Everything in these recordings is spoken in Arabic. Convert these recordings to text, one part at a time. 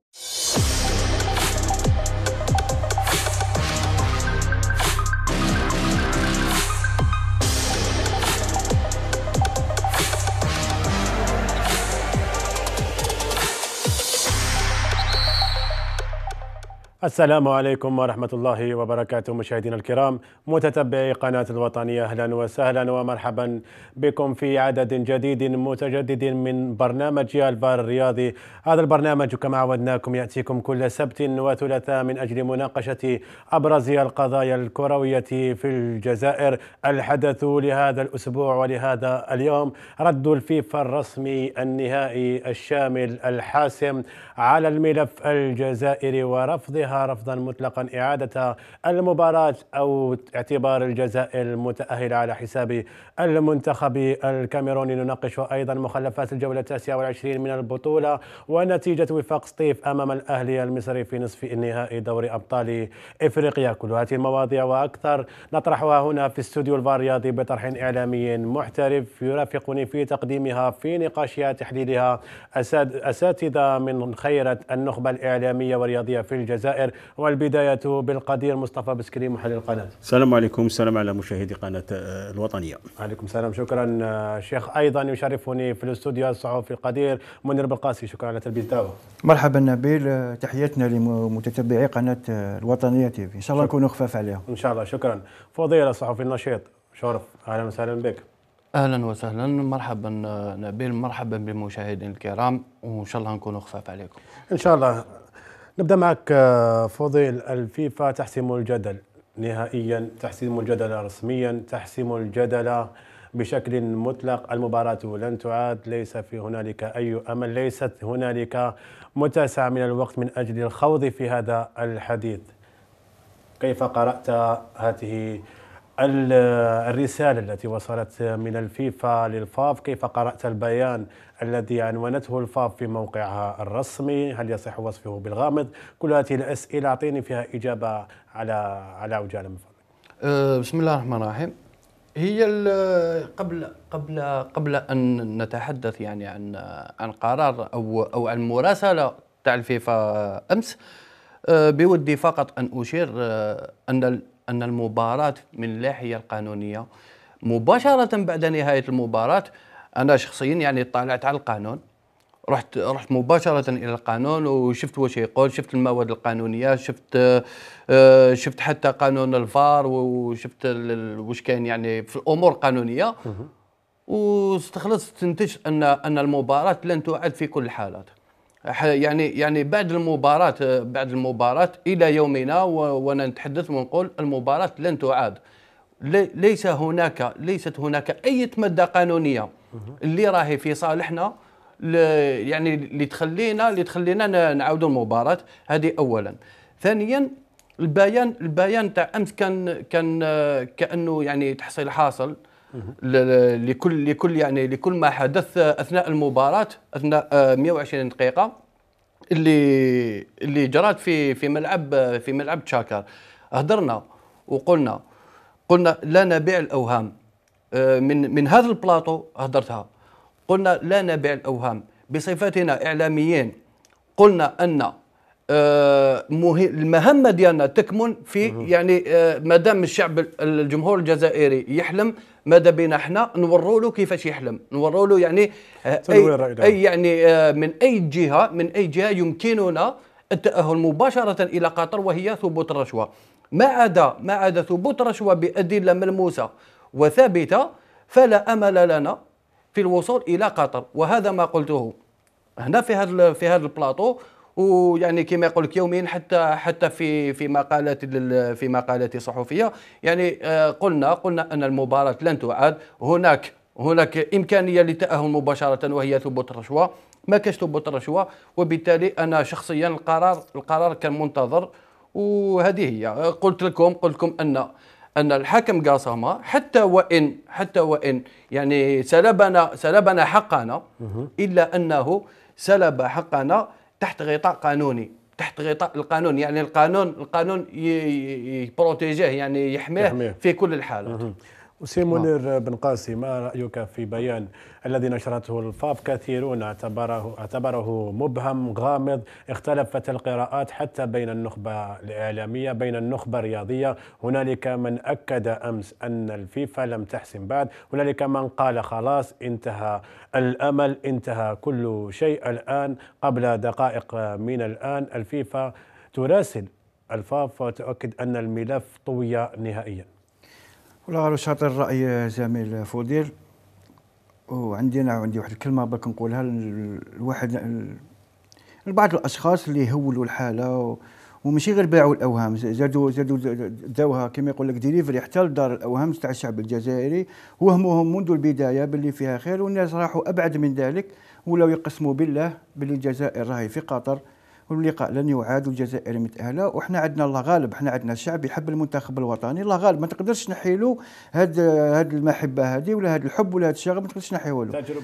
you السلام عليكم ورحمة الله وبركاته مشاهدينا الكرام متتبعي قناة الوطنية أهلا وسهلا ومرحبا بكم في عدد جديد متجدد من برنامج الفار الرياضي هذا البرنامج كما عودناكم يأتيكم كل سبت وثلاثاء من أجل مناقشة أبرز القضايا الكروية في الجزائر الحدث لهذا الأسبوع ولهذا اليوم رد الفيفا الرسمي النهائي الشامل الحاسم على الملف الجزائري ورفضها رفضا مطلقا إعادة المباراة أو اعتبار الجزائر المتأهلة على حساب المنتخب الكاميروني نناقش أيضا مخلفات الجولة التاسعة والعشرين من البطولة ونتيجة وفاق سطيف أمام الأهلي المصري في نصف النهائي دوري أبطال إفريقيا كل هذه المواضيع وأكثر نطرحها هنا في استوديو الفار الرياضي بطرح إعلامي محترف يرافقني في تقديمها في نقاشها تحليلها أساتذة من خيرة النخبة الإعلامية والرياضية في الجزائر الجزائر والبداية بالقدير مصطفى بسكري محلل القناة السلام عليكم السلام على مشاهدي قناة آه، الوطنية عليكم السلام شكرا آه، شيخ أيضا يشرفني في الاستوديو الصحفي القدير منير بالقاسي شكرا على تلبية الدعوة مرحبا نبيل آه، تحياتنا لمتتبعي قناة الوطنية تيفي إن شاء الله نكونوا خفاف عليهم إن شاء الله شكرا فضيلة الصحفي النشيط شرف أهلا وسهلا بك اهلا وسهلا مرحبا نبيل مرحبا بالمشاهدين الكرام وان شاء الله نكونوا خفاف عليكم ان شاء الله نبدا معك آه، فضيل الفيفا تحسم الجدل نهائيا تحسم الجدل رسميا تحسم الجدل بشكل مطلق المباراة لن تعاد ليس في هنالك أي أمل ليست هنالك متسع من الوقت من أجل الخوض في هذا الحديث كيف قرأت هذه الرسالة التي وصلت من الفيفا للفاف كيف قرأت البيان الذي عنونته الفاف في موقعها الرسمي هل يصح وصفه بالغامض كل هذه الأسئلة أعطيني فيها إجابة على على عجالة من فضلك أه، بسم الله الرحمن الرحيم هي قبل قبل قبل ان نتحدث يعني عن عن قرار او او عن مراسله تاع الفيفا امس أه، بودي فقط ان اشير أه، ان أن المباراة من الناحية القانونية مباشرة بعد نهاية المباراة أنا شخصيا يعني طالعت على القانون رحت رحت مباشره الى القانون وشفت واش يقول شفت المواد القانونيه شفت آه، شفت حتى قانون الفار وشفت واش كاين يعني في الامور القانونيه واستخلصت استنتجت ان ان المباراه لن تعد في كل الحالات يعني يعني بعد المباراة بعد المباراة إلى يومنا وأنا نتحدث ونقول المباراة لن تعاد ليس هناك ليست هناك أي مادة قانونية اللي راهي في صالحنا يعني اللي تخلينا اللي تخلينا نعاودوا المباراة هذه أولا ثانيا البيان البيان تاع امس كان كان كانه يعني تحصيل حاصل لكل لكل يعني لكل ما حدث اثناء المباراه اثناء 120 آه، دقيقه اللي اللي جرات في في ملعب آه، في ملعب تشاكر هضرنا وقلنا قلنا لا نبيع الاوهام آه، من من هذا البلاطو هضرتها قلنا لا نبيع الاوهام بصفتنا اعلاميين قلنا ان المهمه ديالنا تكمن في يعني ما دام الشعب الجمهور الجزائري يحلم ماذا بينا حنا نوروا له كيفاش يحلم نوروا له يعني آه، أي, اي يعني آه، من اي جهه من اي جهه يمكننا التاهل مباشره الى قطر وهي ثبوت الرشوه ما عدا ما عدا ثبوت الرشوه بادله ملموسه وثابته فلا امل لنا في الوصول الى قطر وهذا ما قلته هنا في هذا في هذا البلاطو ويعني كما يقول لك يوميا حتى حتى في في مقالات في مقالات صحفيه يعني آه، قلنا قلنا ان المباراه لن تعاد هناك هناك امكانيه للتاهل مباشره وهي ثبوت الرشوه ما كاش ثبوت الرشوه وبالتالي انا شخصيا القرار القرار كان منتظر وهذه هي قلت لكم قلت لكم ان ان الحاكم قاسمه حتى وان حتى وان يعني سلبنا سلبنا حقنا الا انه سلب حقنا تحت غطاء قانوني تحت غطاء القانون يعني القانون القانون يبروتيجيه يعني يحميه, يحميه. في كل الحالات أسير نعم. منير بن قاسي ما رأيك في بيان الذي نشرته الفاف كثيرون اعتبره اعتبره مبهم غامض اختلفت القراءات حتى بين النخبة الإعلامية بين النخبة الرياضية هنالك من أكد أمس أن الفيفا لم تحسم بعد هنالك من قال خلاص انتهى الأمل انتهى كل شيء الآن قبل دقائق من الآن الفيفا تراسل الفاف وتؤكد أن الملف طوي نهائياً ولا غير شاطر الراي زميل فودير وعندي انا عندي واحد الكلمه برك نقولها لواحد لبعض الاشخاص اللي هولوا الحاله وماشي غير باعوا الاوهام زادوا زادوا داوها كما يقول لك ديليفري حتى لدار الاوهام تاع الشعب الجزائري وهموهم منذ البدايه باللي فيها خير والناس راحوا ابعد من ذلك ولو يقسموا بالله باللي الجزائر راهي في قطر واللقاء لن يعاد الجزائر متاهله وحنا عندنا الله غالب حنا عندنا شعب يحب المنتخب الوطني الله غالب ما تقدرش نحيلو هاد هاد المحبه هذه ولا هاد الحب ولا هاد الشغف ما تقدرش نحيلو له تاجروا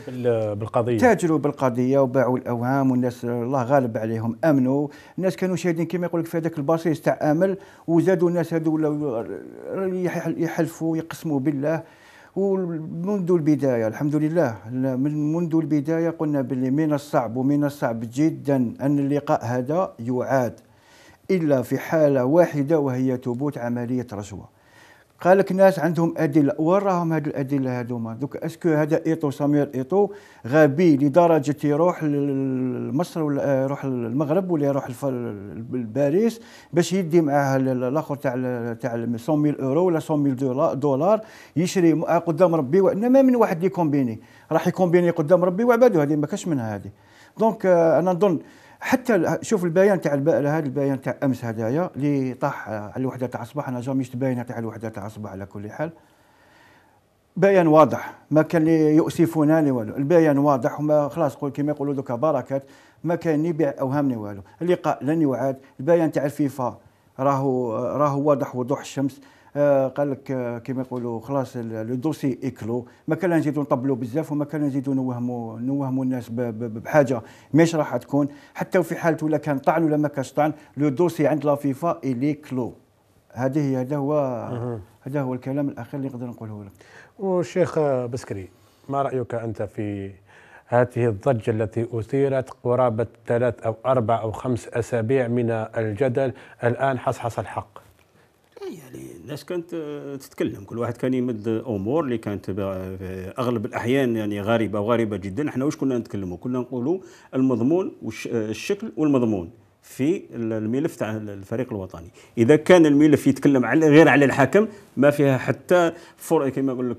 بالقضيه تاجروا بالقضيه وباعوا الاوهام والناس الله غالب عليهم امنوا الناس كانوا شاهدين كما يقول لك في هذاك الباصيص تاع امل وزادوا الناس هذو ولاو يحلفوا يقسموا بالله ومنذ البداية الحمد لله من منذ البداية قلنا باللي من الصعب ومن الصعب جدا أن اللقاء هذا يعاد إلا في حالة واحدة وهي ثبوت عملية رشوة قال لك ناس عندهم ادله وين راهم هذه الادله هذوما دوك اسكو هذا ايتو سمير ايتو غبي لدرجه يروح لمصر ولا آه، يروح للمغرب ولا يروح لباريس باش يدي معاه الاخر تاع تاع 100000 اورو ولا 100000 دولار يشري آه، قدام ربي وانما من واحد يكومبيني راح يكومبيني قدام ربي وعباده هذه ما كاش منها هذه دونك آه، انا نظن حتى شوف البيان تاع هذا البيان تاع امس هدايا اللي طاح على الوحده تاع الصباح انا جامي شفت تاع الوحده تاع الصباح على كل حال بيان واضح ما كان يؤسفنا لي والو البيان واضح وما خلاص قول كيما يقولوا دوكا بركات ما كان يبيع اوهام لي والو اللقاء لن يعاد البيان تاع الفيفا راهو راهو واضح وضوح الشمس آه، قال لك آه، كما يقولوا خلاص لو دوسي اكلو ما كان نزيدو نطبلوا بزاف وما كان نزيدو نوهموا نوهموا الناس بحاجه مش راح تكون حتى في حاله ولا كان طعن ولا ما كانش طعن لو دوسي عند لا فيفا الي كلو هذه هي هذا هو هذا هو الكلام الاخير اللي نقدر نقوله لك والشيخ بسكري ما رايك انت في هذه الضجة التي أثيرت قرابة ثلاث أو أربع أو خمس أسابيع من الجدل الآن حصحص الحق إيه، يعني الناس كانت آه، تتكلم كل واحد كان يمد امور اللي كانت آه، آه، اغلب الاحيان يعني غريبه وغريبه جدا احنا واش كنا نتكلموا كنا نقولوا المضمون والشكل والمضمون في الملف تاع الفريق الوطني اذا كان الملف يتكلم على غير على الحكم ما فيها حتى فر كما يقول لك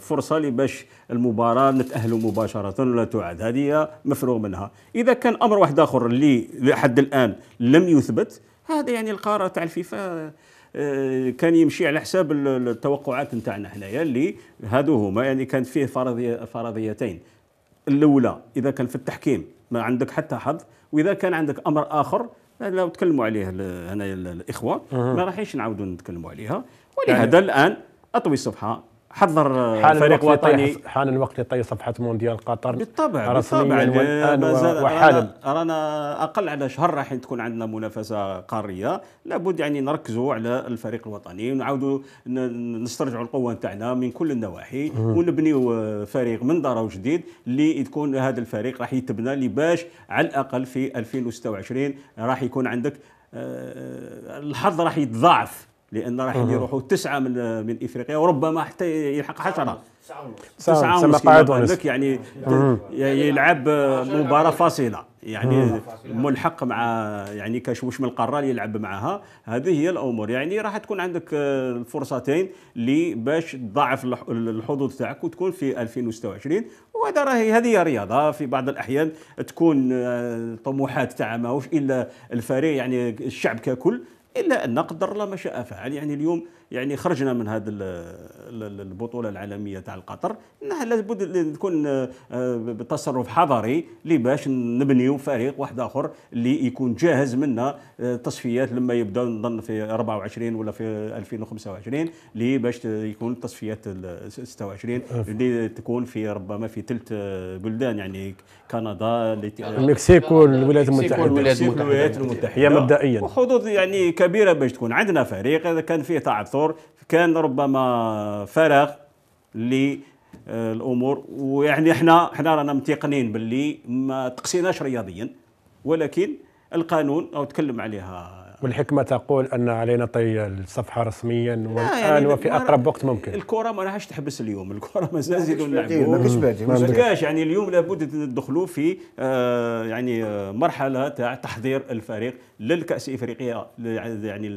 فرصه باش المباراه نتاهلوا مباشره ولا تعاد هذه مفروغ منها اذا كان امر واحد اخر اللي لحد الان لم يثبت هذا يعني القرار تاع الفيفا آه، كان يمشي على حساب التوقعات نتاعنا حنايا اللي هادو هما يعني كانت فيه فرضيه فرضيتين الاولى اذا كان في التحكيم ما عندك حتى حظ واذا كان عندك امر اخر لو تكلموا عليه هنا الاخوه ما راحيش نعاودوا نتكلموا عليها يعني ولهذا الان اطوي الصفحه حضر حان الفريق الوطني حان الوقت لطي صفحه مونديال قطر بالطبع بالطبع وحالا رانا اقل على شهر راح تكون عندنا منافسه قاريه لابد يعني نركزوا على الفريق الوطني ونعاودوا نسترجعوا القوه نتاعنا من كل النواحي ونبنيوا فريق من دار جديد اللي تكون هذا الفريق راح يتبنى اللي باش على الاقل في 2026 راح يكون عندك آه، الحظ راح يتضاعف لان راح يروحوا تسعه من من افريقيا وربما حتى يلحق 10 تسعه ونص لك يعني يلعب مباراه فاصله يعني ملحق مع يعني كشوش من القاره اللي يلعب معها هذه هي الامور يعني راح تكون عندك الفرصتين آه، اللي باش تضاعف الحظوظ تاعك وتكون في 2026 وهذا راهي هذه هي رياضه في بعض الاحيان تكون آه، طموحات تاع ماهوش الا الفريق يعني الشعب ككل الا ان قدر الله ما شاء فعل يعني اليوم يعني خرجنا من هذا البطوله العالميه تاع القطر لابد تكون آه، بتصرف حضري لباش نبنيو فريق واحد اخر اللي يكون جاهز منا التصفيات آه، لما يبدا نظن في 24 ولا في 2025 اللي باش يكون التصفيات 26 اللي تكون في ربما في ثلث آه، بلدان يعني كندا المكسيك والولايات المتحده الولايات المتحده هي مبدئيا وحظوظ يعني كبيره باش تكون عندنا فريق اذا كان فيه تعثر كان ربما فراغ للامور ويعني احنا احنا رانا متيقنين باللي ما تقسيناش رياضيا ولكن القانون او تكلم عليها والحكمه تقول ان علينا طي الصفحه رسميا والان يعني وفي اقرب وقت ممكن الكره ما راهاش تحبس اليوم الكره مازال يزيدوا ماكش ما كاش يعني اليوم لابد ندخلوا في آه، يعني آه، مرحله تاع تحضير الفريق للكاس الافريقيه يعني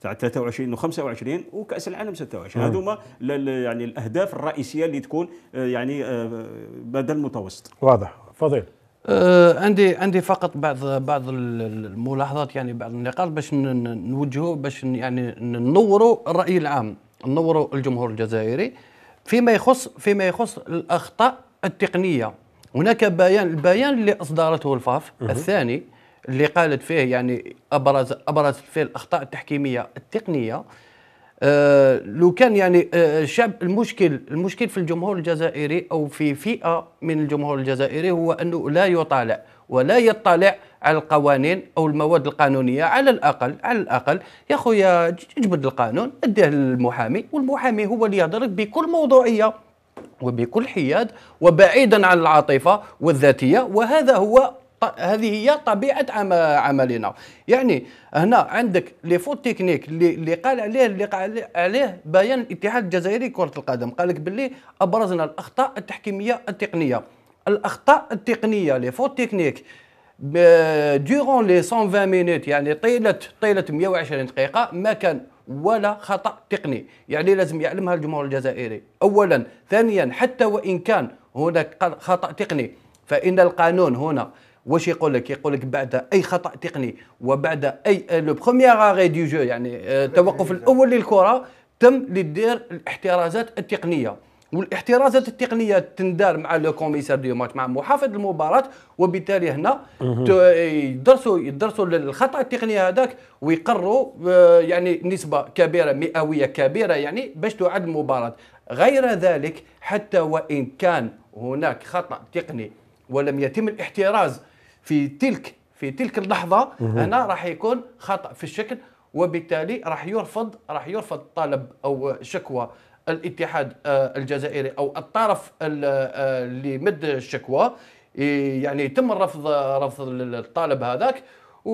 تاع 23 و25 وكاس العالم 26 هذوما يعني الاهداف الرئيسيه اللي تكون آه، يعني مدى بدل متوسط واضح فضيل آه، عندي عندي فقط بعض بعض الملاحظات يعني بعض النقاط باش نوجهوا باش يعني ننوروا الراي العام ننوروا الجمهور الجزائري فيما يخص فيما يخص الاخطاء التقنيه هناك بيان البيان اللي اصدرته الفاف الثاني اللي قالت فيه يعني ابرز ابرزت فيه الاخطاء التحكيميه التقنيه آه، لو كان يعني الشعب آه، المشكل المشكل في الجمهور الجزائري او في فئه من الجمهور الجزائري هو انه لا يطالع ولا يطلع على القوانين او المواد القانونيه على الاقل على الاقل يا خويا اجبد القانون اديه للمحامي والمحامي هو اللي يضرب بكل موضوعيه وبكل حياد وبعيدا عن العاطفه والذاتيه وهذا هو هذه هي طبيعه عملنا يعني هنا عندك لي فوت تكنيك اللي قال عليه اللي قال عليه بيان الاتحاد الجزائري كره القدم قال لك باللي ابرزنا الاخطاء التحكيميه التقنيه الاخطاء التقنيه لي فوت تكنيك دورون لي 120 مينوت يعني طيله طيله 120 دقيقه ما كان ولا خطا تقني يعني لازم يعلمها الجمهور الجزائري اولا ثانيا حتى وان كان هناك خطا تقني فان القانون هنا واش يقول لك يقول لك بعد اي خطا تقني وبعد اي لو بروميير اري دي جو يعني التوقف آه، الاول للكره تم لدير الاحترازات التقنيه والاحترازات التقنيه تندار مع لو كوميسار دو ماتش مع محافظ المباراه وبالتالي هنا آه، يدرسوا يدرسوا الخطا التقني هذاك ويقروا آه، يعني نسبه كبيره مئويه كبيره يعني باش تعاد المباراه غير ذلك حتى وان كان هناك خطا تقني ولم يتم الاحتراز في تلك في تلك اللحظه هنا راح يكون خطا في الشكل وبالتالي راح يرفض راح يرفض طلب او شكوى الاتحاد آه، الجزائري او الطرف آه، اللي مد الشكوى يعني يتم رفض رفض الطالب هذاك و...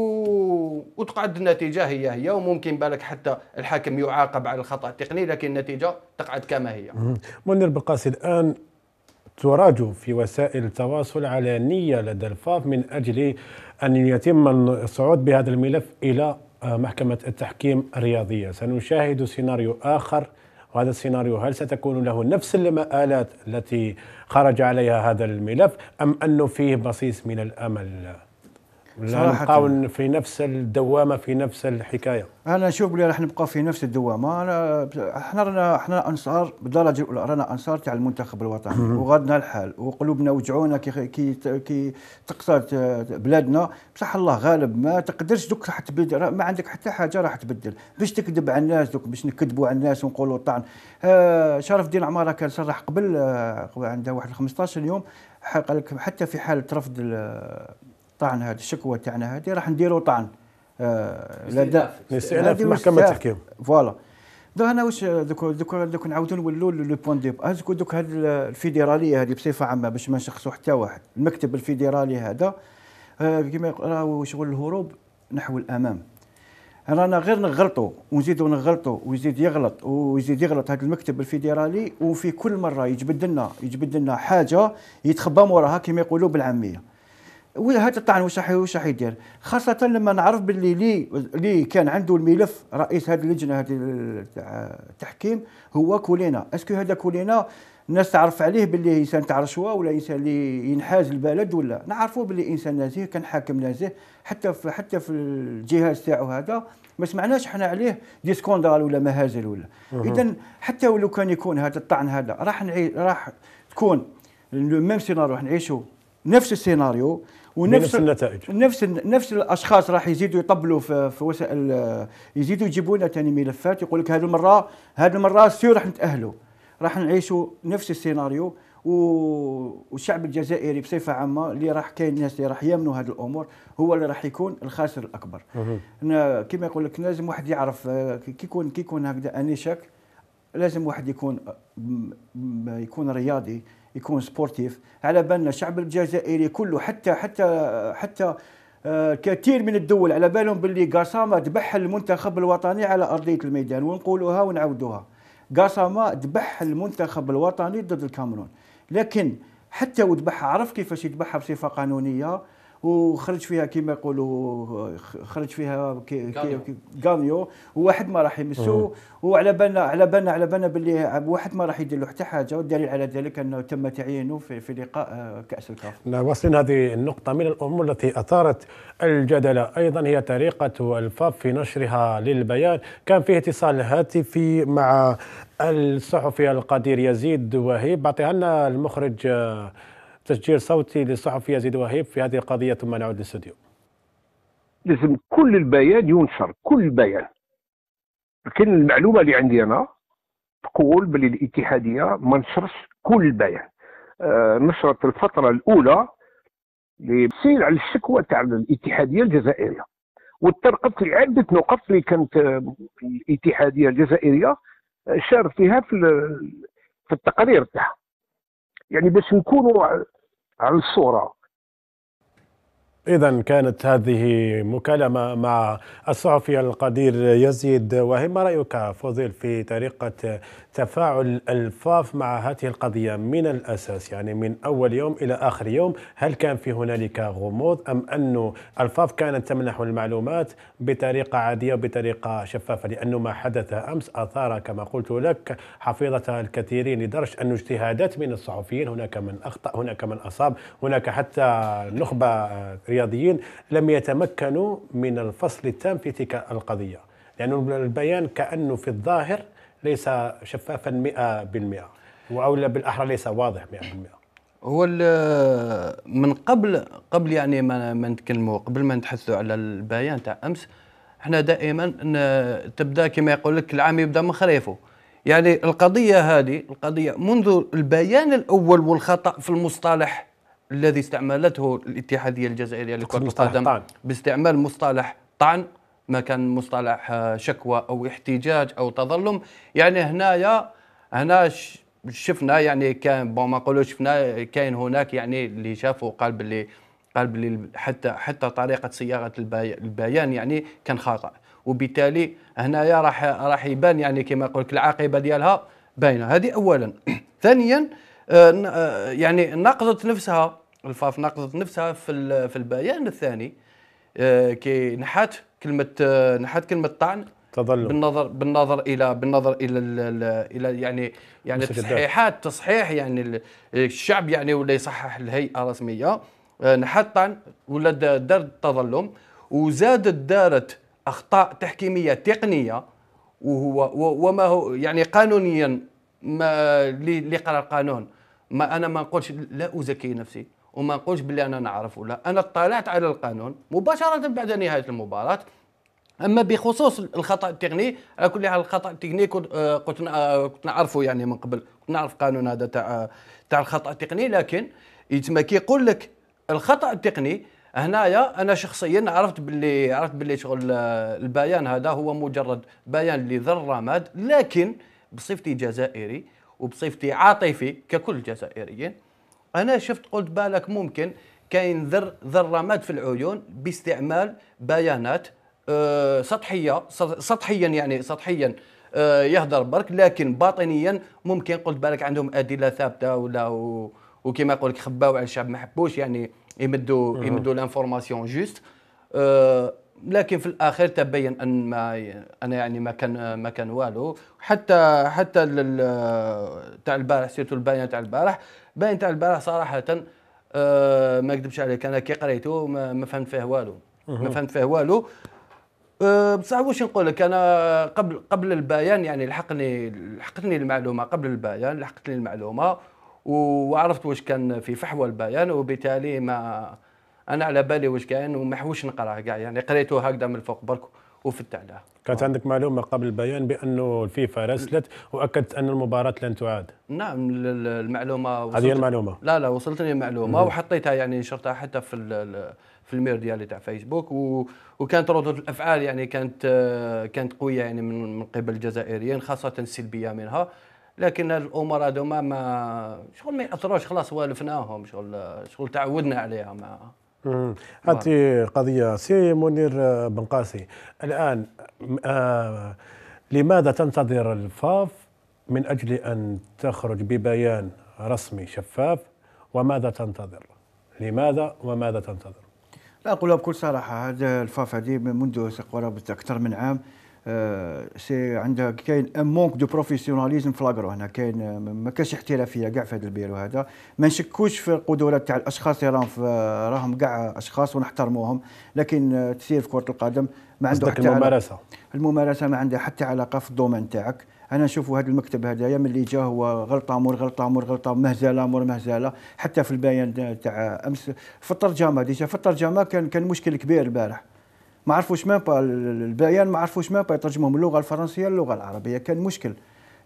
وتقعد النتيجه هي هي وممكن بالك حتى الحاكم يعاقب على الخطا التقني لكن النتيجه تقعد كما هي. منير بالقاسي الان تراج في وسائل التواصل على نية لدى الفاف من أجل أن يتم الصعود بهذا الملف إلى آه، محكمة التحكيم الرياضية سنشاهد سيناريو آخر وهذا السيناريو هل ستكون له نفس المآلات التي خرج عليها هذا الملف أم أنه فيه بصيص من الأمل؟ ولا نبقاو في نفس الدوامه في نفس الحكايه انا نشوف بلي راح نبقى في نفس الدوامه انا احنا رانا احنا انصار بالدرجه الاولى رانا انصار تاع المنتخب الوطني وغادنا الحال وقلوبنا وجعونا كي كي كي تقصد بلادنا بصح الله غالب ما تقدرش دوك راح تبدل ما عندك حتى حاجه راح تبدل باش تكذب على الناس دوك باش نكذبوا على الناس ونقولوا طعن آه شرف الدين عماره كان صرح قبل آه عنده واحد 15 يوم قال لك حتى في حاله رفض طعن هذه الشكوى تاعنا هذه راح نديروا طعن آه، لدى استئناف المحكمه التحكيم فوالا دو انا واش دوك دوك دوك نعاودوا نولوا لو بوان دي دوك دوك هاد الفيدراليه هذه بصفه عامه باش ما نشخصوا حتى واحد المكتب الفيدرالي هذا آه كما راهو شغل الهروب نحو الامام رانا غير نغلطوا ونزيدوا نغلطوا ويزيد يغلط ويزيد يغلط هذا المكتب الفيدرالي وفي كل مره يجبد لنا يجبد لنا حاجه يتخبى موراها كيما يقولوا بالعاميه هذا الطعن واش واش راح يدير خاصه لما نعرف باللي لي لي كان عنده الملف رئيس هذه اللجنه هذه التحكيم هو كولينا اسكو هذا كولينا الناس تعرف عليه باللي انسان تاع رشوه ولا انسان اللي ينحاز البلد ولا نعرفوا باللي انسان نزيه كان حاكم نزيه حتى في حتى في الجهاز تاعو هذا ما سمعناش احنا عليه دي سكوندال ولا مهازل ولا اذا حتى ولو كان يكون هذا الطعن هذا راح نعي راح تكون لو ميم سيناريو راح نعيشوا نفس السيناريو ونفس النتائج نفس نفس الاشخاص راح يزيدوا يطبلوا في, في وسائل يزيدوا يجيبوا لنا ثاني ملفات يقول لك هذه المره هذه المره سيو راح نتاهلوا راح نعيشوا نفس السيناريو والشعب الجزائري بصفه عامه اللي راح كاين الناس اللي راح يامنوا هذه الامور هو اللي راح يكون الخاسر الاكبر كما يقول لك لازم واحد يعرف آه، كي يكون كي يكون هكذا انيشك لازم واحد يكون يكون رياضي يكون سبورتيف على بالنا الشعب الجزائري كله حتى حتى حتى آه، كثير من الدول على بالهم باللي قاسامه ذبح المنتخب الوطني على ارضيه الميدان ونقولوها ونعودوها قاسامه ذبح المنتخب الوطني ضد الكاميرون لكن حتى وذبحها عرف كيفاش يذبحها بصفه قانونيه وخرج فيها كما يقولوا خرج فيها غانيو وواحد ما راح يمسو وعلى بالنا على بالنا على بالنا باللي واحد ما راح يدير له حتى حاجه والدليل على ذلك انه تم تعيينه في, في لقاء آه، كاس الكاف. واصلين هذه النقطه من الامور التي اثارت الجدل ايضا هي طريقه الفاف في نشرها للبيان كان فيه اتصال هاتفي مع الصحفي القدير يزيد وهيب بعطيها لنا المخرج آه، تسجيل صوتي للصحفي يزيد وهيب في هذه القضيه ثم نعود للاستوديو. لازم كل البيان ينشر كل البيان لكن المعلومه اللي عندي انا تقول بلي الاتحاديه ما نشرش كل البيان آه، نشرت الفتره الاولى اللي على الشكوى تاع الاتحاديه الجزائريه وترقبت لعده نقط اللي كانت آه، الاتحاديه الجزائريه آه، شارك فيها في في التقرير تاعها يعني باش نكونوا على الصورة إذا كانت هذه مكالمة مع الصحفي القدير يزيد وهي ما رأيك فضيل في طريقة تفاعل الفاف مع هذه القضية من الأساس يعني من أول يوم إلى آخر يوم هل كان في هنالك غموض أم أن الفاف كانت تمنح المعلومات بطريقة عادية وبطريقة شفافة لأنه ما حدث أمس أثار كما قلت لك حفيظة الكثيرين لدرجة أن اجتهادات من الصحفيين هناك من أخطأ هناك من أصاب هناك حتى نخبة الرياضيين لم يتمكنوا من الفصل التام في تلك القضية لأن البيان كأنه في الظاهر ليس شفافا 100% أو بالأحرى ليس واضح 100% هو من قبل قبل يعني ما, ما نتكلموا قبل ما نتحدثوا على البيان تاع امس احنا دائما تبدا كما يقول لك العام يبدا من خريفه يعني القضيه هذه القضيه منذ البيان الاول والخطا في المصطلح الذي استعملته الاتحاديه الجزائريه لكره القدم باستعمال مصطلح طعن ما كان مصطلح آه، شكوى او احتجاج او تظلم يعني هنايا هنا شفنا يعني كان بون ما نقولوش شفنا كاين هناك يعني اللي شافوا قال باللي قال باللي حتى حتى طريقه صياغه البيان يعني كان خاطئ وبالتالي هنايا راح راح يبان يعني كما نقول لك العاقبه ديالها باينه هذه اولا ثانيا آه، آه، يعني نقضت نفسها الفاف ناقضت نفسها في في البيان الثاني آه، كي نحات كلمه آه، نحات كلمه طعن تظلم بالنظر بالنظر الى بالنظر الى الى يعني يعني التصحيحات تصحيح يعني الشعب يعني ولا يصحح الهيئه الرسميه آه، نحت طعن ولا دار التظلم وزادت دارت اخطاء تحكيميه تقنيه وهو وما هو يعني قانونيا ما لقرار قانون ما انا ما نقولش لا ازكي نفسي وما نقولش بلي انا نعرف ولا انا اطلعت على القانون مباشره بعد نهايه المباراه اما بخصوص الخطا التقني على كل حال الخطا التقني كنت آه، آه، كنت نعرفه يعني من قبل كنت نعرف قانون هذا تاع آه، تاع الخطا التقني لكن يتما كيقول لك الخطا التقني هنايا انا شخصيا عرفت باللي عرفت باللي شغل البيان هذا هو مجرد بيان اللي ذر رماد لكن بصفتي جزائري وبصفتي عاطفي ككل جزائريين انا شفت قلت بالك ممكن كاين ذر رماد في العيون باستعمال بيانات آه، سطحيه سطحيا يعني سطحيا آه، يهدر برك لكن باطنيا ممكن قلت بالك عندهم ادله ثابته ولا وكما يقول لك خباو على الشعب ما حبوش يعني يمدوا يمدوا لانفورماسيون جوست آه، لكن في الاخر تبين ان ما انا يعني ما كان ما كان والو حتى حتى تاع البارح سيرتو البيان تاع البارح باين تاع البارح صراحه أه ما نكذبش عليك انا كي قريته ما فهمت فيه والو ما فهمت فيه والو آه، بصح واش نقول لك انا قبل قبل البيان يعني لحقني لحقتني المعلومه قبل البيان لحقتني المعلومه وعرفت واش كان في فحوى البيان وبالتالي ما انا على بالي واش كاين وما حوش نقراه كاع يعني قريته هكذا من الفوق برك وفي عليها كانت عندك معلومه قبل البيان بانه الفيفا رسلت واكدت ان المباراه لن تعاد نعم المعلومه هذه المعلومه لا لا وصلتني المعلومه وحطيتها يعني نشرتها حتى في في المير ديالي تاع فيسبوك وكانت ردود الافعال يعني كانت آه، كانت قويه يعني من قبل الجزائريين خاصه السلبيه منها لكن الامور هذوما ما شغل ما ياثروش خلاص والفناهم شغل شغل تعودنا عليها ما هذه قضيه سي منير بن قاسي الان آه، لماذا تنتظر الفاف من اجل ان تخرج ببيان رسمي شفاف وماذا تنتظر لماذا وماذا تنتظر لا اقولها بكل صراحه هذا الفاف هذه منذ قرابه اكثر من عام آه، سي عندها كاين ان مونك دو بروفيسيوناليزم في لاكرو هنا كاين آه، ما كاش احترافيه كاع في هذا البيرو هذا ما نشكوش في القدرات تاع الاشخاص اللي راهم راهم كاع اشخاص ونحترموهم لكن آه، تسير في كره القدم ما عنده حتى الممارسه الممارسه ما عندها حتى علاقه في الدومين تاعك انا نشوفوا هذا المكتب هذايا ملي جا هو غلطه مور غلطه مور غلطه مهزله مور مهزله حتى في البيان تاع امس في الترجمه ديجا في الترجمه كان كان مشكل كبير البارح ما عرفوش با البيان ما عرفوش با يترجموهم من اللغه الفرنسيه للغه العربيه كان مشكل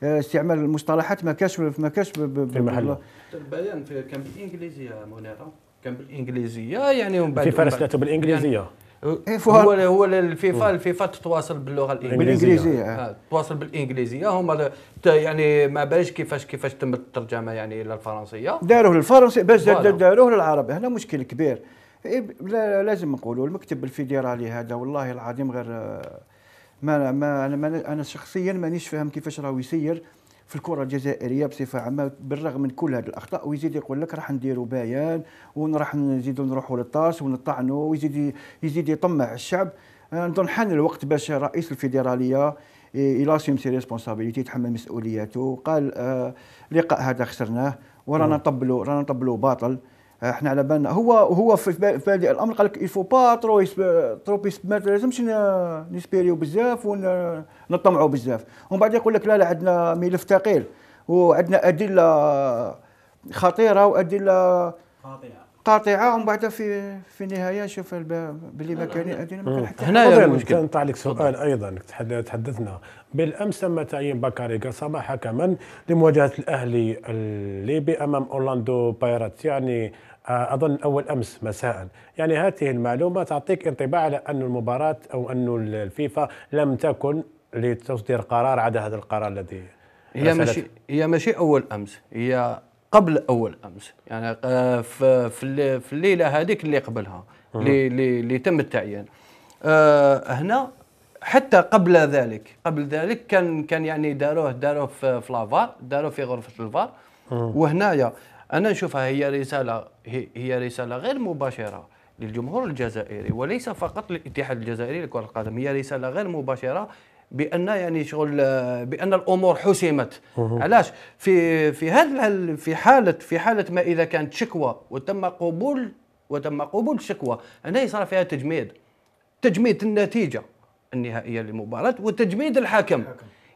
آه، استعمال المصطلحات ما كاش ما كاش في محله البيان كان بالانجليزيه منيره كان بالانجليزيه يعني ومن بعد الفيفا رسلته بالانجليزيه يعني إيه، آه، هو هو الفيفا الفيفا تتواصل باللغه الانجليزيه بالانجليزيه آه، تواصل بالانجليزيه هما يعني ما بالش كيفاش كيفاش تم الترجمه يعني للفرنسيه داروه للفرنسي باش داروه للعربي هنا مشكل كبير إيه، لازم نقولوا المكتب الفيدرالي هذا والله العظيم غير آه، ما ما انا انا شخصيا مانيش فاهم كيفاش راهو يسير في الكره الجزائريه بصفه عامه بالرغم من كل هذه الاخطاء ويزيد يقول لك راح نديروا بيان وراح نزيدوا نروحوا للطاس ونطعنوا ويزيد يزيد يطمع الشعب آه، نظن حان الوقت باش رئيس الفيدراليه يلاسيم سي ريسبونسابيليتي يتحمل مسؤولياته قال آه لقاء هذا خسرناه ورانا نطبلوا رانا نطبلوا باطل احنا على بالنا هو هو في بادئ الامر قال لك الفو با ترو يسب... ما لازمش نسبيريو بزاف ونطمعوا بزاف ومن بعد يقول لك لا لا عندنا ملف ثقيل وعندنا ادله خطيره وادله قاطعه قاطعه ومن بعد في في النهايه شوف باللي ما كان أه. ادله ما كان حتى هنا المشكل نطرح لك سؤال ايضا تحدثنا بالامس تم تعيين بكاري صباح حكما لمواجهه الاهلي الليبي امام اورلاندو بايرات يعني اظن اول امس مساء يعني هذه المعلومه تعطيك انطباع على ان المباراه او ان الفيفا لم تكن لتصدير قرار عدا هذا القرار الذي هي ماشي هي ماشي اول امس هي قبل اول امس يعني آه، في في الليله هذيك اللي قبلها اللي اللي تم التعيين آه، هنا حتى قبل ذلك قبل ذلك كان كان يعني داروه داروه في لافار داروه في غرفه الفار وهنايا أنا نشوفها هي رسالة هي رسالة غير مباشرة للجمهور الجزائري وليس فقط للاتحاد الجزائري لكرة القدم هي رسالة غير مباشرة بان يعني شغل بان الامور حسمت علاش في في هذا في حاله في حاله ما اذا كانت شكوى وتم قبول وتم قبول الشكوى هنا صار فيها تجميد تجميد النتيجه النهائيه للمباراه وتجميد الحكم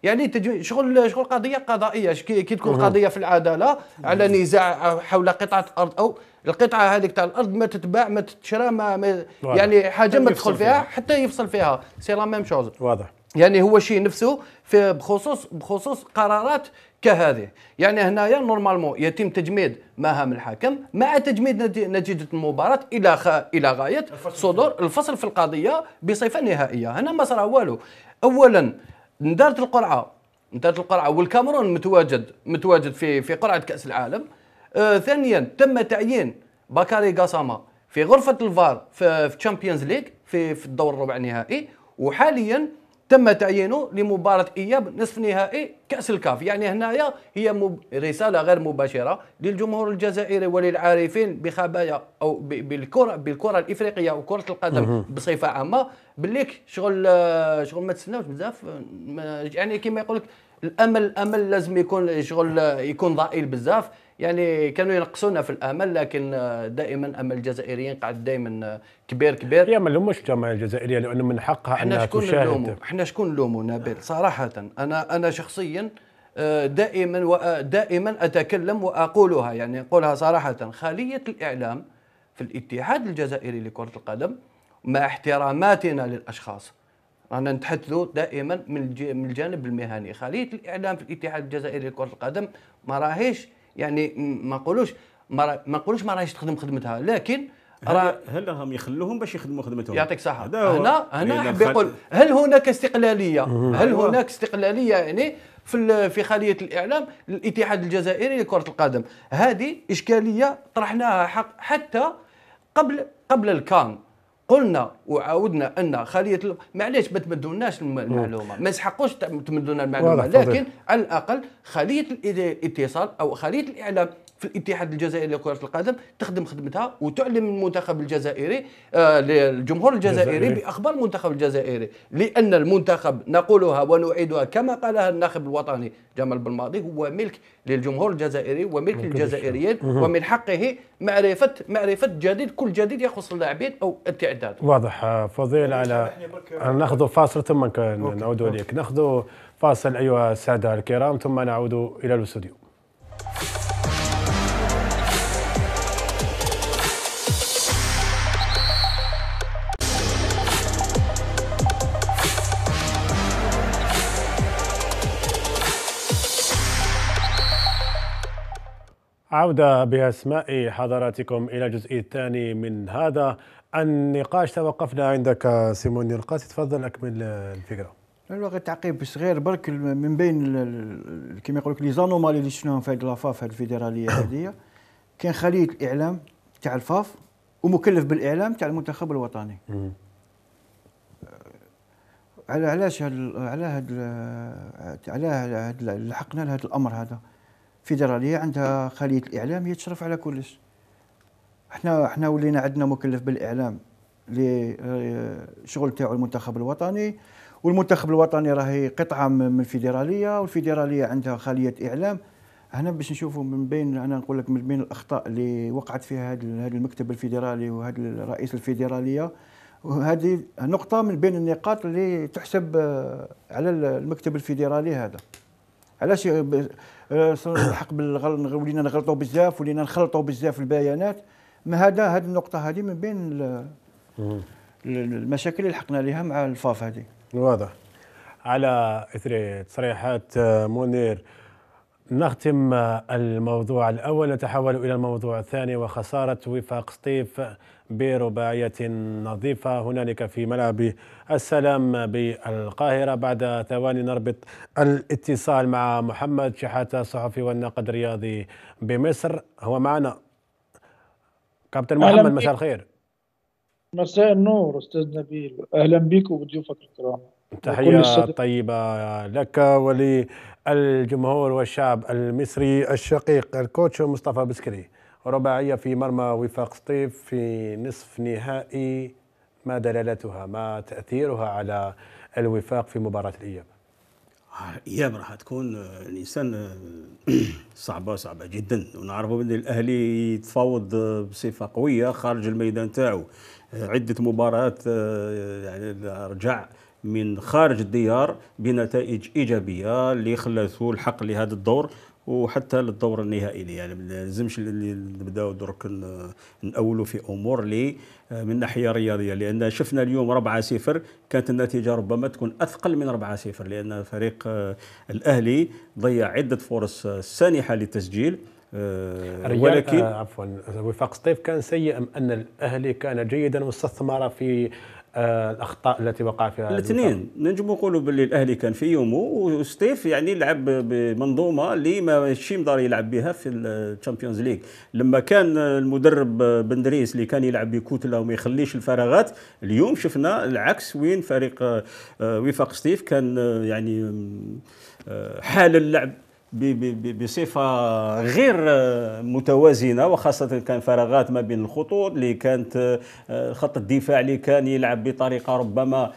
يعني تجو... شغل شغل قضيه قضائيه كي تكون قضيه في العداله على نزاع حول قطعه ارض او القطعه هذيك تاع الارض ما تتباع ما تتشرى ما, ما يعني حاجه ما تدخل فيها, فيها حتى يفصل فيها سي لا ميم شوز واضح يعني هو شيء نفسه في بخصوص بخصوص قرارات كهذه يعني هنايا نورمالمون يتم تجميد مهام الحاكم مع تجميد نتيجه المباراه الى خ... الى غايه صدور الفصل في القضيه بصفه نهائيه هنا ما صرا والو اولا ندارت القرعه ندارت القرعه والكاميرون متواجد متواجد في في قرعه كاس العالم آه ثانيا تم تعيين باكاري غاساما في غرفه الفار في تشامبيونز ليج في في الدور الربع النهائي وحاليا تم تعيينه لمباراة إياب نصف نهائي كأس الكاف يعني هنايا هي مب... رسالة غير مباشرة للجمهور الجزائري وللعارفين بخبايا أو ب... بالكرة بالكرة الإفريقية وكرة القدم بصفة عامة بليك شغل شغل ما تسناوش بزاف يعني كما يقول لك الأمل الأمل لازم يكون شغل يكون ضئيل بزاف يعني كانوا ينقصونا في الامل لكن دائما امل الجزائريين قاعد دائما كبير كبير يا ما لهمش الجماعه الجزائريه لانه من حقها انها شكون تشاهد لومو. احنا شكون نلومو نبيل صراحه انا انا شخصيا آه، دائما آه، دائما اتكلم واقولها يعني نقولها صراحه خاليه الاعلام في الاتحاد الجزائري لكره القدم مع احتراماتنا للاشخاص رانا نتحدثوا دائما من الجانب المهني خليه الاعلام في الاتحاد الجزائري لكره القدم ما راهيش يعني ما نقولوش ما نقولوش ما راهيش تخدم خدمتها لكن هل, هل راهم يخلوهم باش يخدموا خدمتهم يعطيك صحه هنا هنا بيقول يقول هل هناك استقلاليه هل أيوة. هناك استقلاليه يعني في في خليه الاعلام الاتحاد الجزائري لكره القدم هذه اشكاليه طرحناها حق حتى قبل قبل الكان قلنا وعاودنا ان خليه ال... معليش ما تمدوناش المعلومه ما يسحقوش تمدونا المعلومه لكن على الاقل خليه الاتصال او خليه الاعلام في الاتحاد الجزائري لكرة القدم تخدم خدمتها وتعلم المنتخب الجزائري آه الجزائري جزائري. بأخبار المنتخب الجزائري لأن المنتخب نقولها ونعيدها كما قالها الناخب الوطني جمال بالماضي هو ملك للجمهور الجزائري وملك للجزائريين ومن حقه معرفة معرفة جديد كل جديد يخص اللاعبين أو التعداد واضح فضيل نعم، على ناخذ فاصل ثم نعود إليك ناخذ فاصل أيها السادة الكرام ثم نعود إلى الاستوديو عودة بأسماء حضراتكم إلى الجزء الثاني من هذا النقاش توقفنا عندك سيمون القاسي تفضل أكمل الفكرة الواقع تعقيب صغير برك من بين كما يقول لك لي زانومالي اللي شفناهم في هذه لافاف هذه الفيدراليه هذه كان خلية الاعلام تاع الفاف ومكلف بالاعلام تاع المنتخب الوطني أه، على علاش على هذا على هذا لحقنا لهذا الامر هذا فيدراليه عندها خليه الاعلام هي تشرف على كلش حنا حنا ولينا عندنا مكلف بالاعلام لشغل آه، تاعو المنتخب الوطني والمنتخب الوطني راهي قطعه من الفيدراليه والفيدراليه عندها خليه اعلام هنا باش نشوفوا من بين انا نقول لك من بين الاخطاء اللي وقعت فيها هذا المكتب الفيدرالي وهذا الرئيس الفيدراليه وهذه نقطه من بين النقاط اللي تحسب آه، على المكتب الفيدرالي هذا علاش آه، الحق بالغلط ولينا نغلطوا بزاف ولينا نخلطوا بزاف البيانات ما هذا هذه النقطه هذه من بين المشاكل اللي لحقنا لها مع الفاف هذه واضح على اثر تصريحات آه، منير نختم الموضوع الأول نتحول إلى الموضوع الثاني وخسارة وفاق سطيف برباعية نظيفة هنالك في ملعب السلام بالقاهرة بعد ثواني نربط الاتصال مع محمد شحاتة الصحفي والناقد الرياضي بمصر هو معنا كابتن محمد مساء الخير مساء النور استاذ نبيل اهلا بك وبضيوفك الكرام تحية طيبة لك الجمهور والشعب المصري الشقيق الكوتش مصطفى بسكري رباعية في مرمى وفاق سطيف في نصف نهائي ما دلالتها ما تأثيرها على الوفاق في مباراة الإياب إياب راح تكون آه، الإنسان آه، صعبة صعبة جدا ونعرفوا بأن الأهلي يتفاوض آه، بصفة قوية خارج الميدان تاعو عدة مباريات يعني رجع من خارج الديار بنتائج ايجابيه اللي خلاته الحق لهذا الدور وحتى للدور النهائي يعني ما لازمش نبداو درك ناولوا في امور اللي آه، من ناحيه رياضيه لان شفنا اليوم 4 0 كانت النتيجه ربما تكون اثقل من 4 0 لان فريق آه، الاهلي ضيع عده فرص آه، سانحه للتسجيل ولكن عفوا وفاق سطيف كان سيء ام ان الاهلي كان جيدا واستثمر في الاخطاء التي وقع فيها الاثنين نجم نقولوا باللي الاهلي كان في يومه وستيف يعني لعب بمنظومه اللي ماشي مدار يلعب بها في الشامبيونز ليغ لما كان المدرب بندريس اللي كان يلعب بكتله وما يخليش الفراغات اليوم شفنا العكس وين فريق آه، وفاق ستيف كان آه، يعني آه، حال اللعب بصفه غير آه، متوازنه وخاصه كان فراغات ما بين الخطوط اللي كانت آه، خط الدفاع اللي كان يلعب بطريقه ربما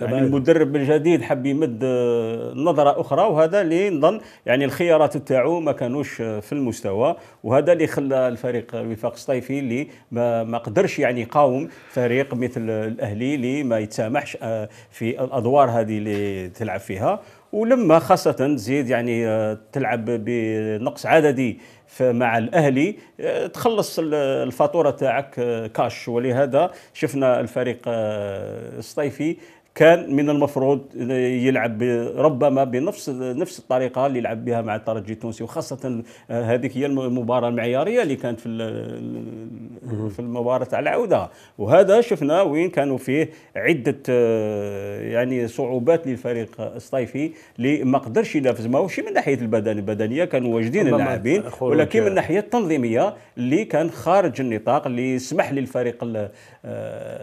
يعني المدرب الجديد حب يمد آه، نظره اخرى وهذا اللي نظن يعني الخيارات تاعو ما كانوش في المستوى وهذا اللي خلى الفريق وفاق الصيفي اللي ما, ما قدرش يعني يقاوم فريق مثل الاهلي اللي ما يتسامحش في الادوار هذه اللي تلعب فيها ولما خاصة تزيد يعني آه، تلعب بنقص عددي مع الاهلي آه، تخلص الفاتوره تاعك آه، كاش ولهذا شفنا الفريق الصيفي كان من المفروض يلعب ربما بنفس نفس الطريقه اللي لعب بها مع الترجي التونسي وخاصه آه، هذيك هي المباراه المعياريه اللي كانت في في المباراه تاع العوده وهذا شفنا وين كانوا فيه عده آه، يعني صعوبات للفريق الصيفي اللي ما قدرش ينافس ماهوش من ناحيه البدن البدنيه كانوا واجدين اللاعبين ولكن من الناحيه التنظيميه اللي كان خارج النطاق اللي يسمح للفريق آه،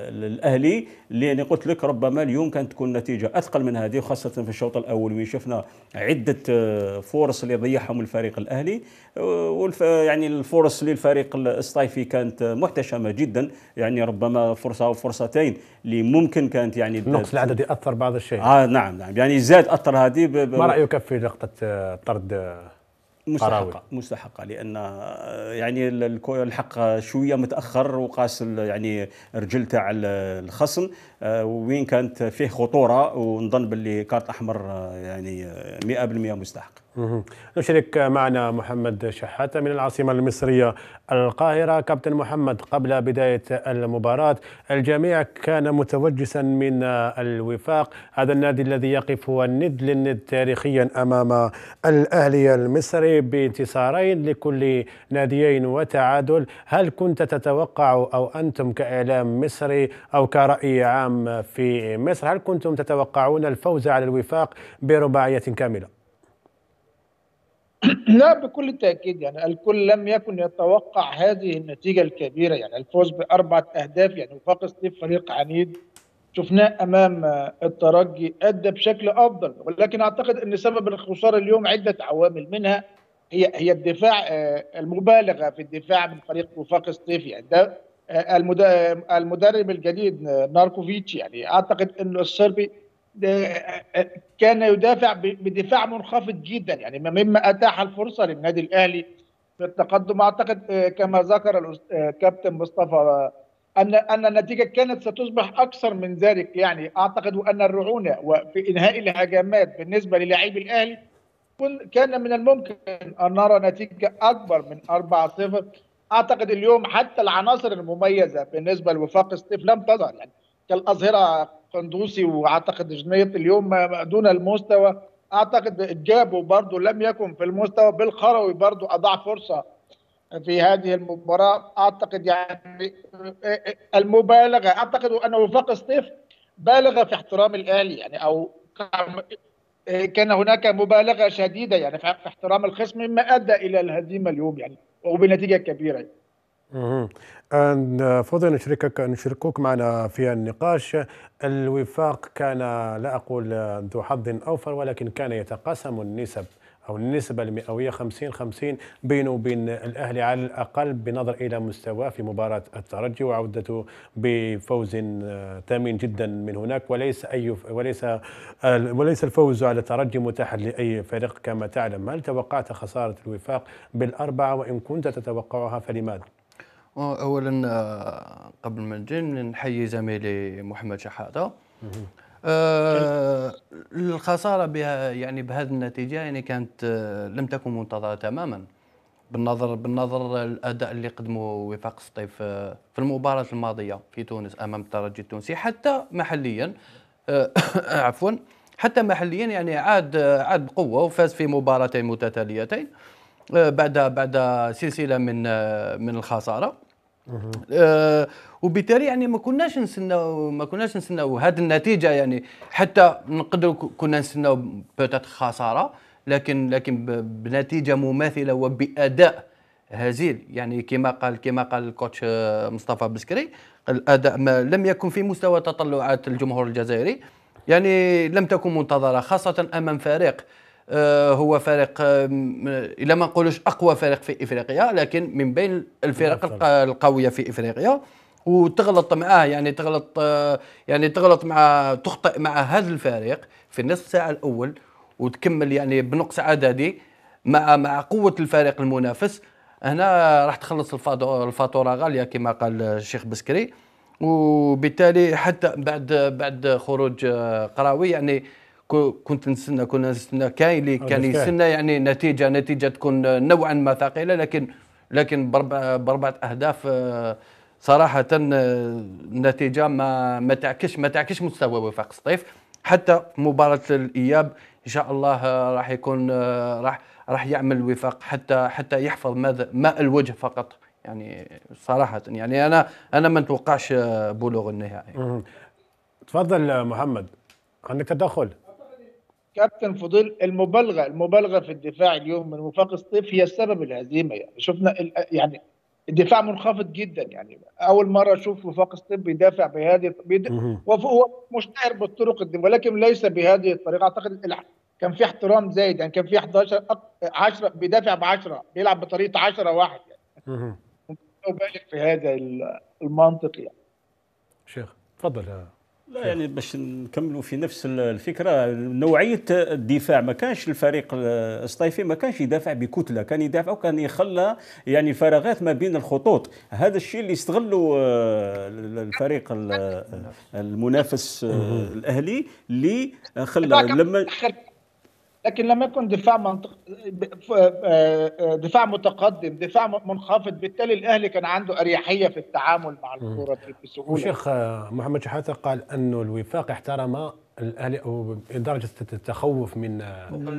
الاهلي اللي يعني قلت لك ربما اليوم يمكن تكون نتيجه اثقل من هذه وخاصه في الشوط الاول وين شفنا عده آه، فرص اللي ضيعهم الفريق الاهلي آه، والف يعني الفرص للفريق الصيفي كانت محتشمه جدا يعني ربما فرصه او فرصتين اللي ممكن كانت يعني النقص العددي اثر بعض الشيء اه نعم نعم يعني زاد اثر هذه ما رايك في نقطه آه، طرد مستحقه مستحقه لان آه، يعني الحق شويه متاخر وقاس يعني رجل تاع الخصم آه، وين كانت فيه خطوره ونظن باللي كارت احمر آه، يعني 100% مستحق نشرك معنا محمد شحاتة من العاصمة المصرية القاهرة كابتن محمد قبل بداية المباراة الجميع كان متوجسا من الوفاق هذا النادي الذي يقف الند للند تاريخيا أمام الأهلي المصري بانتصارين لكل ناديين وتعادل هل كنت تتوقع أو أنتم كإعلام مصري أو كرأي عام في مصر هل كنتم تتوقعون الفوز على الوفاق برباعية كاملة؟ لا بكل تأكيد يعني الكل لم يكن يتوقع هذه النتيجة الكبيرة يعني الفوز بأربعة أهداف يعني وفاق ستيف فريق عنيد شفناه أمام الترجي أدى بشكل أفضل ولكن أعتقد أن سبب الخسارة اليوم عدة عوامل منها هي هي الدفاع آه، المبالغة في الدفاع من فريق وفاق ستيف يعني ده آه، آه، المدرب الجديد ناركوفيتش يعني أعتقد أنه الصربي كان يدافع بدفاع منخفض جدا يعني مما اتاح الفرصه للنادي الاهلي في التقدم اعتقد كما ذكر الكابتن مصطفى ان ان النتيجه كانت ستصبح اكثر من ذلك يعني اعتقد ان الرعونه وفي انهاء الهجمات بالنسبه للاعبي الاهلي كان من الممكن ان نرى نتيجه اكبر من 4-0 اعتقد اليوم حتى العناصر المميزه بالنسبه لوفاق ستيف لم تظهر يعني كالاظهره قندوسي واعتقد جنيه اليوم دون المستوى اعتقد جابوا برضو لم يكن في المستوى بالخروي برضو اضاع فرصه في هذه المباراه اعتقد يعني المبالغه اعتقد ان وفاق سطيف بالغ في احترام الاهلي يعني او كان هناك مبالغه شديده يعني في احترام الخصم مما ادى الى الهزيمه اليوم يعني وبنتيجه كبيره يعني. فضل نشركك نشركوك معنا في النقاش الوفاق كان لا أقول ذو حظ أوفر ولكن كان يتقاسم النسب أو النسبة المئوية 50 50 بينه وبين الأهلي على الأقل بنظر إلى مستواه في مباراة الترجي وعودته بفوز ثمين آه، جدا من هناك وليس أي وليس وليس الفوز على الترجي متاحا لأي فريق كما تعلم هل توقعت خسارة الوفاق بالأربعة وإن كنت تتوقعها فلماذا؟ اولا آه، قبل ما نجي نحيي زميلي محمد شحاته آه الخساره بها يعني بهذه النتيجه يعني كانت آه، لم تكن منتظره تماما بالنظر بالنظر الاداء اللي قدمه وفاق سطيف آه، في المباراه الماضيه في تونس امام الترجي التونسي حتى محليا عفوا حتى محليا يعني عاد عاد بقوه وفاز في مباراتين متتاليتين بعد بعد سلسله من من الخساره آه وبالتالي يعني ما كناش نستناو ما كناش نستناو هذه النتيجه يعني حتى نقدروا كنا نستناو بوتات خساره لكن لكن بنتيجه مماثله وباداء هزيل يعني كما قال كما قال الكوتش آه، مصطفى بسكري الاداء ما لم يكن في مستوى تطلعات الجمهور الجزائري يعني لم تكن منتظره خاصه امام فريق آه، هو فريق آه، الى ما نقولوش اقوى فريق في افريقيا لكن من بين الفرق القويه في افريقيا وتغلط معاه يعني تغلط آه، يعني تغلط مع تخطئ مع هذا الفريق في نصف ساعه الاول وتكمل يعني بنقص عددي مع مع قوه الفريق المنافس هنا راح تخلص الفاتوره غاليه كما قال الشيخ بسكري وبالتالي حتى بعد بعد خروج قراوي يعني كنت نستنى كنا نستنى كاين اللي كان يستنى يعني نتيجه نتيجه تكون نوعا ما ثقيله لكن لكن باربعه اهداف آه، صراحه النتيجه آه، ما ما تعكش ما تعكش مستوى وفاق سطيف حتى مباراه الاياب ان شاء الله آه، راح يكون راح راح يعمل وفاق حتى حتى يحفظ ماذا ماء الوجه فقط يعني صراحه يعني انا انا ما نتوقعش بلوغ النهائي تفضل محمد عندك تدخل كابتن فضيل المبالغه المبالغه في الدفاع اليوم من وفاق الصيف هي السبب الهزيمه يعني شفنا يعني الدفاع منخفض جدا يعني اول مره اشوف وفاق الصيف بيدافع بهذه هو مشتهر بالطرق الدفاع ولكن ليس بهذه الطريقه اعتقد كان في احترام زايد يعني كان في 11 10 بيدافع ب 10 بيلعب بطريقه 10 واحد يعني مبالغ في هذا المنطق يعني شيخ تفضل يا لا يعني باش نكملوا في نفس الفكره نوعيه الدفاع ما كانش الفريق الصيفي ما كانش يدافع بكتله كان يدافع وكان يخلى يعني فراغات ما بين الخطوط هذا الشيء اللي استغلوا آه، الفريق المنافس آه، الاهلي اللي خلى لما لكن لم يكن دفاع منطق... آه، دفاع متقدم دفاع منخفض بالتالي الاهلي كان عنده اريحيه في التعامل مع الكره بسهوله الشيخ آه، محمد شحاته قال انه الوفاق احترم درجه التخوف من من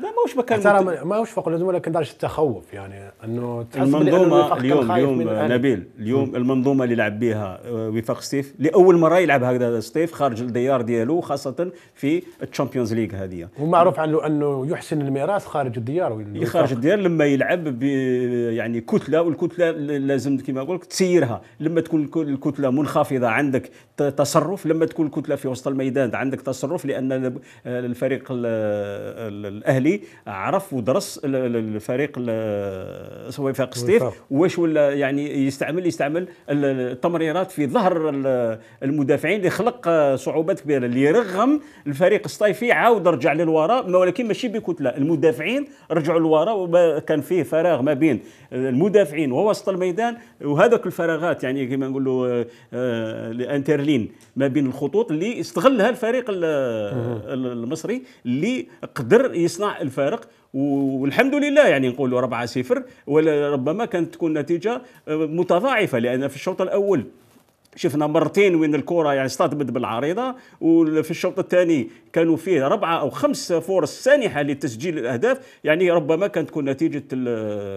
لا ماهوش مكان ترى ماهوش فوق اللزوم ولكن درجه التخوف يعني انه المنظومه اليوم اليوم نبيل اليوم م. المنظومه اللي لعب بها آه، وفاق ستيف لاول مره يلعب هكذا ستيف خارج الديار ديالو خاصه في الشامبيونز ليغ هذه ومعروف عنه انه يحسن الميراث خارج الديار خارج الديار لما يلعب يعني كتله والكتله لازم كما نقول تسيرها لما تكون الكتله منخفضه عندك تصرف لما تكون الكتله في وسط الميدان انت عندك تصرف لان آه، الفريق الاهلي عرف ودرس الفريق صويفاق آه، إيه، ستيف واش ولا يعني يستعمل يستعمل التمريرات في ظهر المدافعين اللي خلق آه، صعوبات كبيره اللي رغم الفريق الصيفي عاود رجع للوراء ولكن ماشي بكتله المدافعين رجعوا للوراء وكان فيه فراغ ما بين المدافعين ووسط الميدان وهذاك الفراغات يعني كما نقولوا الانترلين ما بين الخطوط اللي استغلها الفريق المصري اللي قدر يصنع الفارق والحمد لله يعني نقولوا 4 0 وربما كانت تكون نتيجه آه، متضاعفه لان في الشوط الاول شفنا مرتين وين الكرة يعني استطبت بالعريضة وفي الشوط الثاني كانوا فيه ربعة أو خمس فرص سانحة لتسجيل الأهداف يعني ربما كانت تكون نتيجة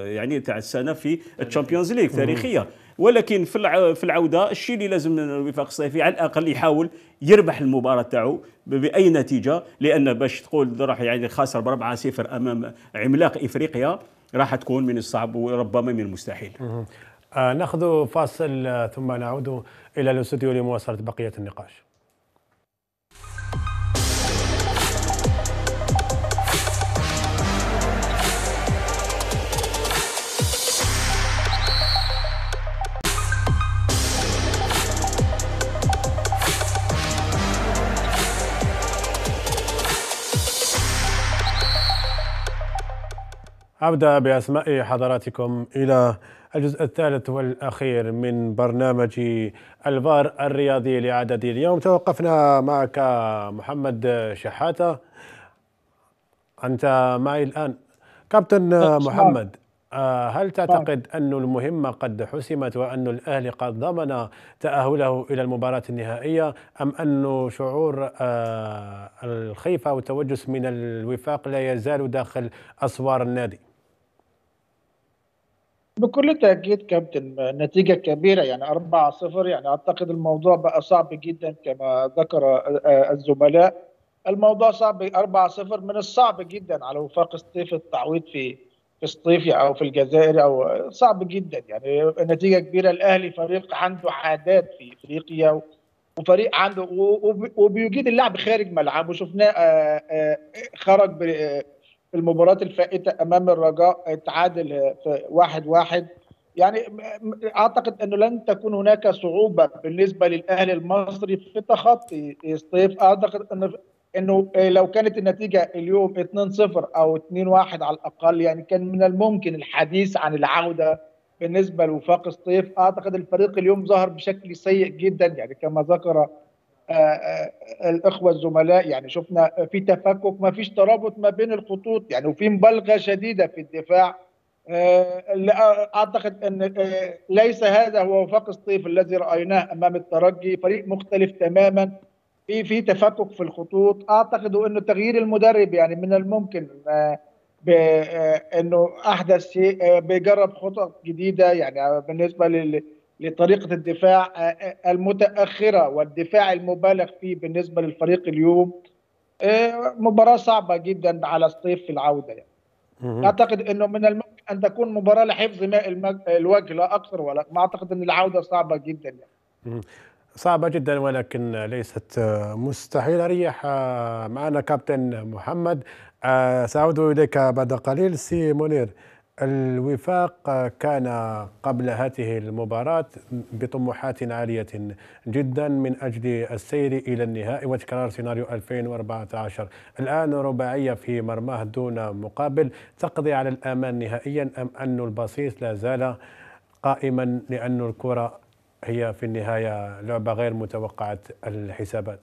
يعني تاع السنة في الشامبيونز ليغ تاريخية ولكن في في العوده الشيء اللي لازم الوفاق الصيفي على الاقل يحاول يربح المباراه تاعو باي نتيجه لان باش تقول راح يعني خاسر ب 4-0 امام عملاق افريقيا راح تكون من الصعب وربما من المستحيل. آه ناخذ فاصل آه، ثم نعود الى الاستوديو لمواصله بقيه النقاش. أبدأ بأسماء حضراتكم إلى الجزء الثالث والأخير من برنامج الفار الرياضي لعدد اليوم توقفنا معك محمد شحاتة أنت معي الآن كابتن أه، محمد آه، هل تعتقد أن المهمة قد حسمت وأن الأهلي قد ضمن تأهله إلى المباراة النهائية أم أن شعور آه، الخيفة والتوجس من الوفاق لا يزال داخل أسوار النادي؟ بكل تأكيد كابتن نتيجة كبيرة يعني 4-0 يعني أعتقد الموضوع بقى صعب جدا كما ذكر الزملاء الموضوع صعب 4-0 من الصعب جدا على وفاق الصيف التعويض في في الصيف أو في الجزائر أو صعب جدا يعني نتيجة كبيرة الأهلي فريق عنده عادات في إفريقيا وفريق عنده وبيجيد اللعب خارج ملعبه شفناه آه، آه، خرج المباراة الفائتة أمام الرجاء تعادل في واحد واحد يعني أعتقد أنه لن تكون هناك صعوبة بالنسبة للأهلي المصري في تخطي الصيف أعتقد أنه انه لو كانت النتيجه اليوم 2-0 او 2-1 على الاقل يعني كان من الممكن الحديث عن العوده بالنسبه لوفاق الصيف اعتقد الفريق اليوم ظهر بشكل سيء جدا يعني كما ذكر آه، آه، الاخوه الزملاء يعني شفنا في تفكك ما فيش ترابط ما بين الخطوط يعني وفي مبالغه شديده في الدفاع آه، اعتقد ان ليس هذا هو وفاق الصيف الذي رايناه امام الترجي فريق مختلف تماما في في تفكك في الخطوط اعتقد انه تغيير المدرب يعني من الممكن انه احدث شيء بيجرب خطط جديده يعني بالنسبه لل لطريقه الدفاع آه، آه، المتاخره والدفاع المبالغ فيه بالنسبه للفريق اليوم آه، مباراه صعبه جدا على الصيف في العوده يعني. اعتقد انه من الممكن ان تكون مباراه لحفظ ماء الوجه لا اكثر ولا ما اعتقد ان العوده صعبه جدا يعني. صعبه جدا ولكن ليست مستحيله ريح معنا كابتن محمد سأعود إليك بعد قليل سي منير الوفاق كان قبل هذه المباراة بطموحات عالية جدا من أجل السير إلى النهائي وتكرار سيناريو 2014 الآن رباعية في مرماه دون مقابل تقضي على الأمان نهائيا أم أن البصيص لا زال قائما لأن الكرة هي في النهاية لعبة غير متوقعة الحسابات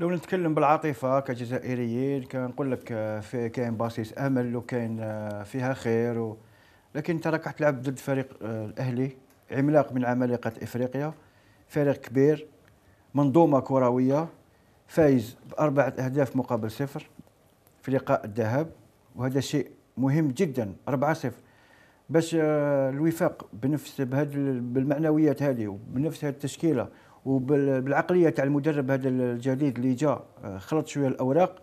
لو نتكلم بالعاطفة كجزائريين كنقول لك آه، في كاين باسيس أمل وكاين آه، فيها خير و... لكن أنت راك تلعب ضد فريق آه، الأهلي عملاق من عمالقة إفريقيا فريق كبير منظومة كروية فايز بأربعة أهداف مقابل صفر في لقاء الذهاب وهذا شيء مهم جدا 4 صفر باش الوفاق بنفس بهذه بالمعنويات هذه وبنفس هذه التشكيله وبالعقليه تاع المدرب هذا الجديد اللي جا آه، خلط شويه الاوراق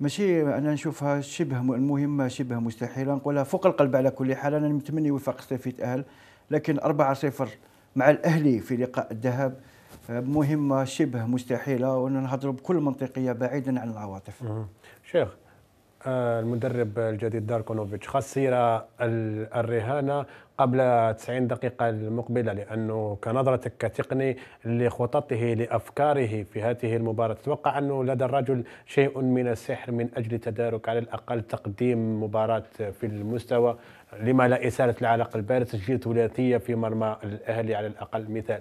ماشي انا نشوفها شبه المهمه شبه مستحيله نقولها فوق القلب على كل حال انا نتمنى وفاق في اهل لكن 4 0 مع الاهلي في لقاء الذهاب آه، مهمه شبه مستحيله ونهضروا بكل منطقيه بعيدا عن العواطف. شيخ آه، المدرب الجديد داركونوفيتش خسر الرهانه قبل 90 دقيقة المقبلة لأنه كنظرتك كتقني لخططه لأفكاره في هذه المباراة تتوقع أنه لدى الرجل شيء من السحر من أجل تدارك على الأقل تقديم مباراة في المستوى لما لا إسالة العلاقة البارد تسجيل ثلاثية في مرمى الأهلي على الأقل مثال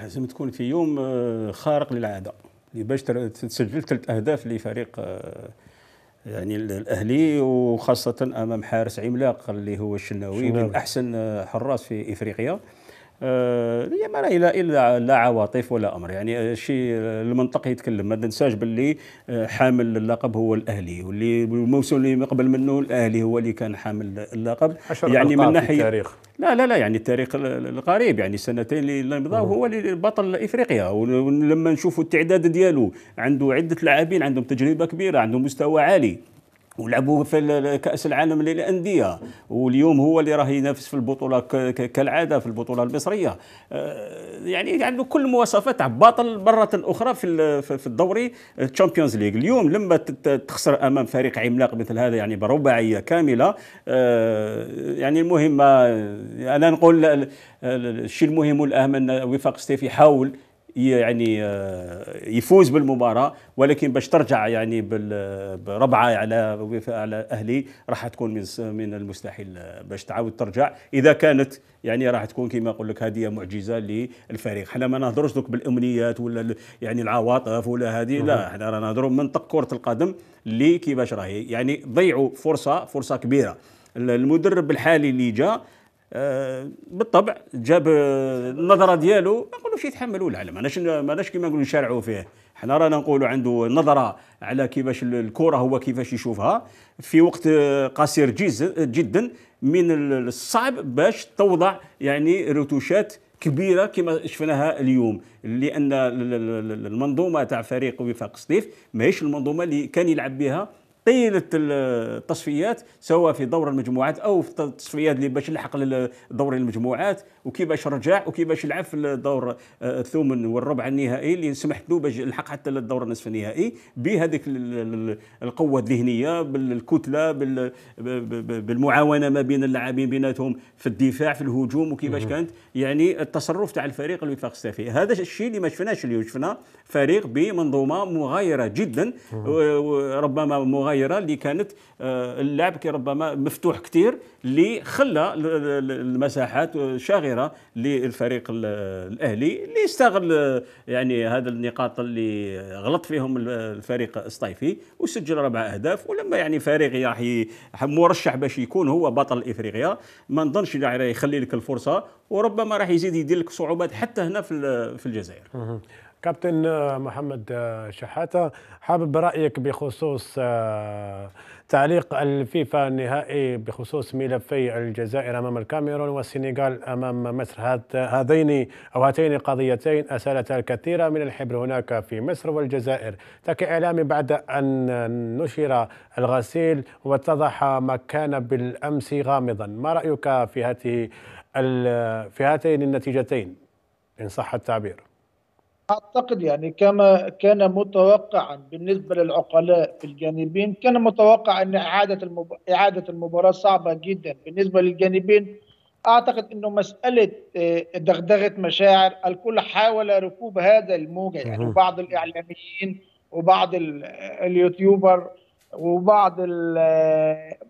لازم تكون في يوم آه، خارق للعادة باش تسجل ثلاث أهداف لفريق آه، يعني الاهلي وخاصه امام حارس عملاق اللي هو الشناوي من احسن حراس في افريقيا هي آه، يعني ما لا الا لا عواطف ولا امر يعني شي المنطق يتكلم ما تنساش باللي آه، حامل اللقب هو الاهلي واللي الموسم اللي قبل منه الاهلي هو اللي كان حامل اللقب يعني من ناحيه التاريخ لا لا لا يعني التاريخ القريب يعني سنتين اللي مضاو هو اللي بطل افريقيا ولما نشوفوا التعداد ديالو عنده عده لاعبين عندهم تجربه كبيره عندهم مستوى عالي ولعبوا في كاس العالم للانديه واليوم هو اللي راه ينافس في البطوله كالعاده في البطوله المصريه آه، يعني عنده يعني كل مواصفات باطل مره اخرى في في الدوري تشامبيونز ليغ اليوم لما تخسر امام فريق عملاق مثل هذا يعني برباعيه كامله آه، يعني المهم آه، انا نقول الشيء المهم والاهم ان وفاق ستيف يحاول يعني آه، يفوز بالمباراه ولكن باش ترجع يعني بربعه على على اهلي راح تكون من من المستحيل باش تعاود ترجع اذا كانت يعني راح تكون كما نقول لك هذه معجزه للفريق حنا ما نهضروش دوك بالامنيات ولا يعني العواطف ولا هذه لا حنا رانا نهضروا منطق كره القدم اللي كيفاش راهي يعني ضيعوا فرصه فرصه كبيره المدرب الحالي اللي جاء آه، بالطبع جاب النظره ديالو ما نقولوش يتحملوا العلم ما علاش كيما نقولوا نشارعوا فيه حنا رانا نقولوا عنده نظره على كيفاش الكره هو كيفاش يشوفها في وقت قصير جدا من الصعب باش توضع يعني رتوشات كبيره كما شفناها اليوم لان المنظومه تاع فريق وفاق سطيف ماهيش المنظومه اللي كان يلعب بها طيله التصفيات سواء في دور المجموعات او في التصفيات اللي باش نلحق دور المجموعات وكيفاش رجع وكيفاش لعب في الدور آه، الثمن والربع النهائي اللي سمحت له باش يلحق حتى للدور النصف النهائي بهذيك القوه الذهنيه بالكتله بالمعاونه ما بين اللاعبين بيناتهم في الدفاع في الهجوم وكيفاش كانت يعني التصرف تاع الفريق الوفاق السافي هذا الشيء اللي ما شفناش اليوم شفنا فريق بمنظومه مغايره جدا ربما مغايره اللي كانت آه، اللعب ربما مفتوح كثير اللي خلى المساحات آه، شاغره خيره للفريق الاهلي اللي استغل يعني هذا النقاط اللي غلط فيهم الفريق الصيفي وسجل ربع اهداف ولما يعني فريق راح مرشح باش يكون هو بطل افريقيا ما نظنش يخلي لك الفرصه وربما راح يزيد يدير لك صعوبات حتى هنا في الجزائر كابتن محمد شحاته حابب رايك بخصوص آه، تعليق الفيفا النهائي بخصوص ملفي الجزائر امام الكاميرون والسنغال امام مصر هذين او هاتين القضيتين اسالتا الكثير من الحبر هناك في مصر والجزائر كاعلامي بعد ان نشر الغسيل واتضح ما كان بالامس غامضا ما رايك في هذه في هاتين النتيجتين ان صح التعبير أعتقد يعني كما كان متوقعا بالنسبة للعقلاء في الجانبين كان متوقع أن إعادة المب... إعادة المباراة صعبة جدا بالنسبة للجانبين أعتقد أنه مسألة آه، دغدغة مشاعر الكل حاول ركوب هذا الموجة يعني بعض الإعلاميين وبعض اليوتيوبر وبعض ال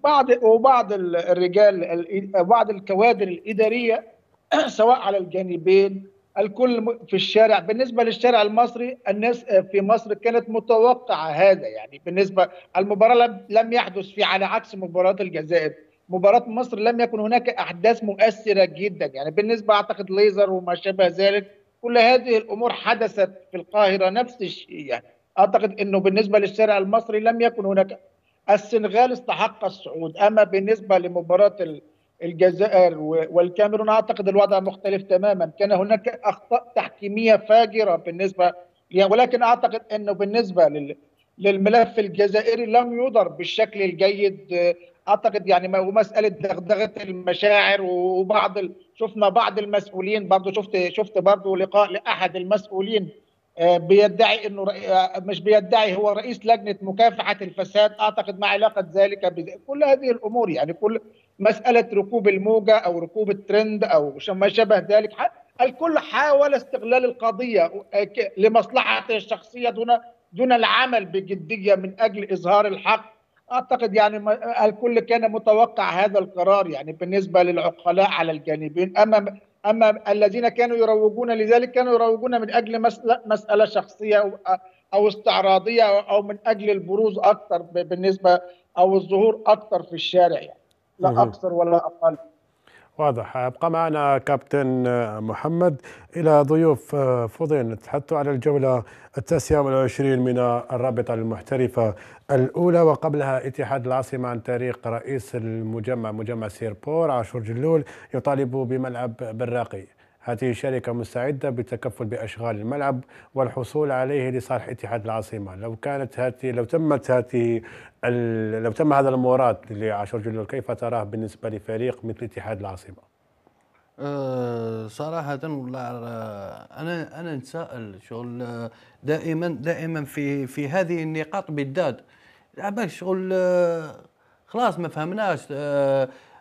بعض وبعض الرجال بعض الكوادر الإدارية سواء على الجانبين الكل في الشارع بالنسبة للشارع المصري الناس آه، في مصر كانت متوقعة هذا يعني بالنسبة المباراة لم يحدث في على عكس مباراة الجزائر مباراة مصر لم يكن هناك أحداث مؤثرة جدا يعني بالنسبة أعتقد ليزر وما شابه ذلك كل هذه الأمور حدثت في القاهرة نفس الشيء يعني أعتقد أنه بالنسبة للشارع المصري لم يكن هناك السنغال استحق الصعود أما بالنسبة لمباراة الجزائر والكاميرون اعتقد الوضع مختلف تماما كان هناك اخطاء تحكيميه فاجره بالنسبه يعني ولكن اعتقد انه بالنسبه لل للملف الجزائري لم يدر بالشكل الجيد اعتقد يعني ومساله دغدغه المشاعر وبعض ال... شفنا بعض المسؤولين برضه شفت شفت برضه لقاء لاحد المسؤولين آه، بيدعي انه آه، مش بيدعي هو رئيس لجنه مكافحه الفساد اعتقد ما علاقه ذلك بذلك. كل هذه الامور يعني كل مساله ركوب الموجه او ركوب الترند او ما شابه ذلك الكل حاول استغلال القضيه لمصلحته الشخصيه دون دون العمل بجديه من اجل اظهار الحق اعتقد يعني الكل كان متوقع هذا القرار يعني بالنسبه للعقلاء على الجانبين اما اما الذين كانوا يروجون لذلك كانوا يروجون من اجل مساله شخصيه او استعراضيه او من اجل البروز اكثر بالنسبه او الظهور اكثر في الشارع يعني. لا اكثر ولا اقل واضح ابقى معنا كابتن محمد الى ضيوف آه، فضيل تحدثوا على الجوله التاسعه والعشرين من الرابطه المحترفه الاولى وقبلها اتحاد العاصمه عن طريق رئيس المجمع مجمع سيربور عاشور جلول يطالب بملعب براقي هذه الشركة مستعدة بالتكفل بأشغال الملعب والحصول عليه لصالح اتحاد العاصمة لو كانت هاتي لو تمت هذه لو تم هذا المورد لعشر جنور كيف تراه بالنسبة لفريق مثل اتحاد العاصمة؟ أه صراحة والله أه، أنا أنا نتساءل شغل أه، دائما دائما في في هذه النقاط بالذات عبالك شغل أه، خلاص ما فهمناش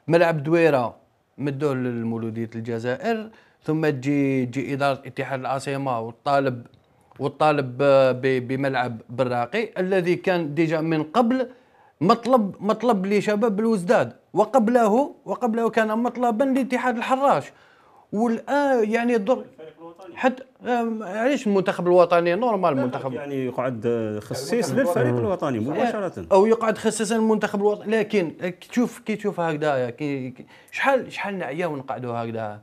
ملعب دويرة مدوه للمولودية الجزائر ثم تجي تجي اداره اتحاد العاصمه والطالب والطالب بملعب براقي الذي كان ديجا من قبل مطلب مطلب لشباب الوزداد وقبله وقبله كان مطلبا لاتحاد الحراش والان يعني الدور حتى آه، علاش المنتخب الوطني نورمال المنتخب يعني يقعد خصيص للفريق الوطني آه، مباشره او يقعد خصيصا للمنتخب الوطني لكن آه، كي تشوف كي تشوف هكذا شحال شحال نعيا ونقعدوا هكذا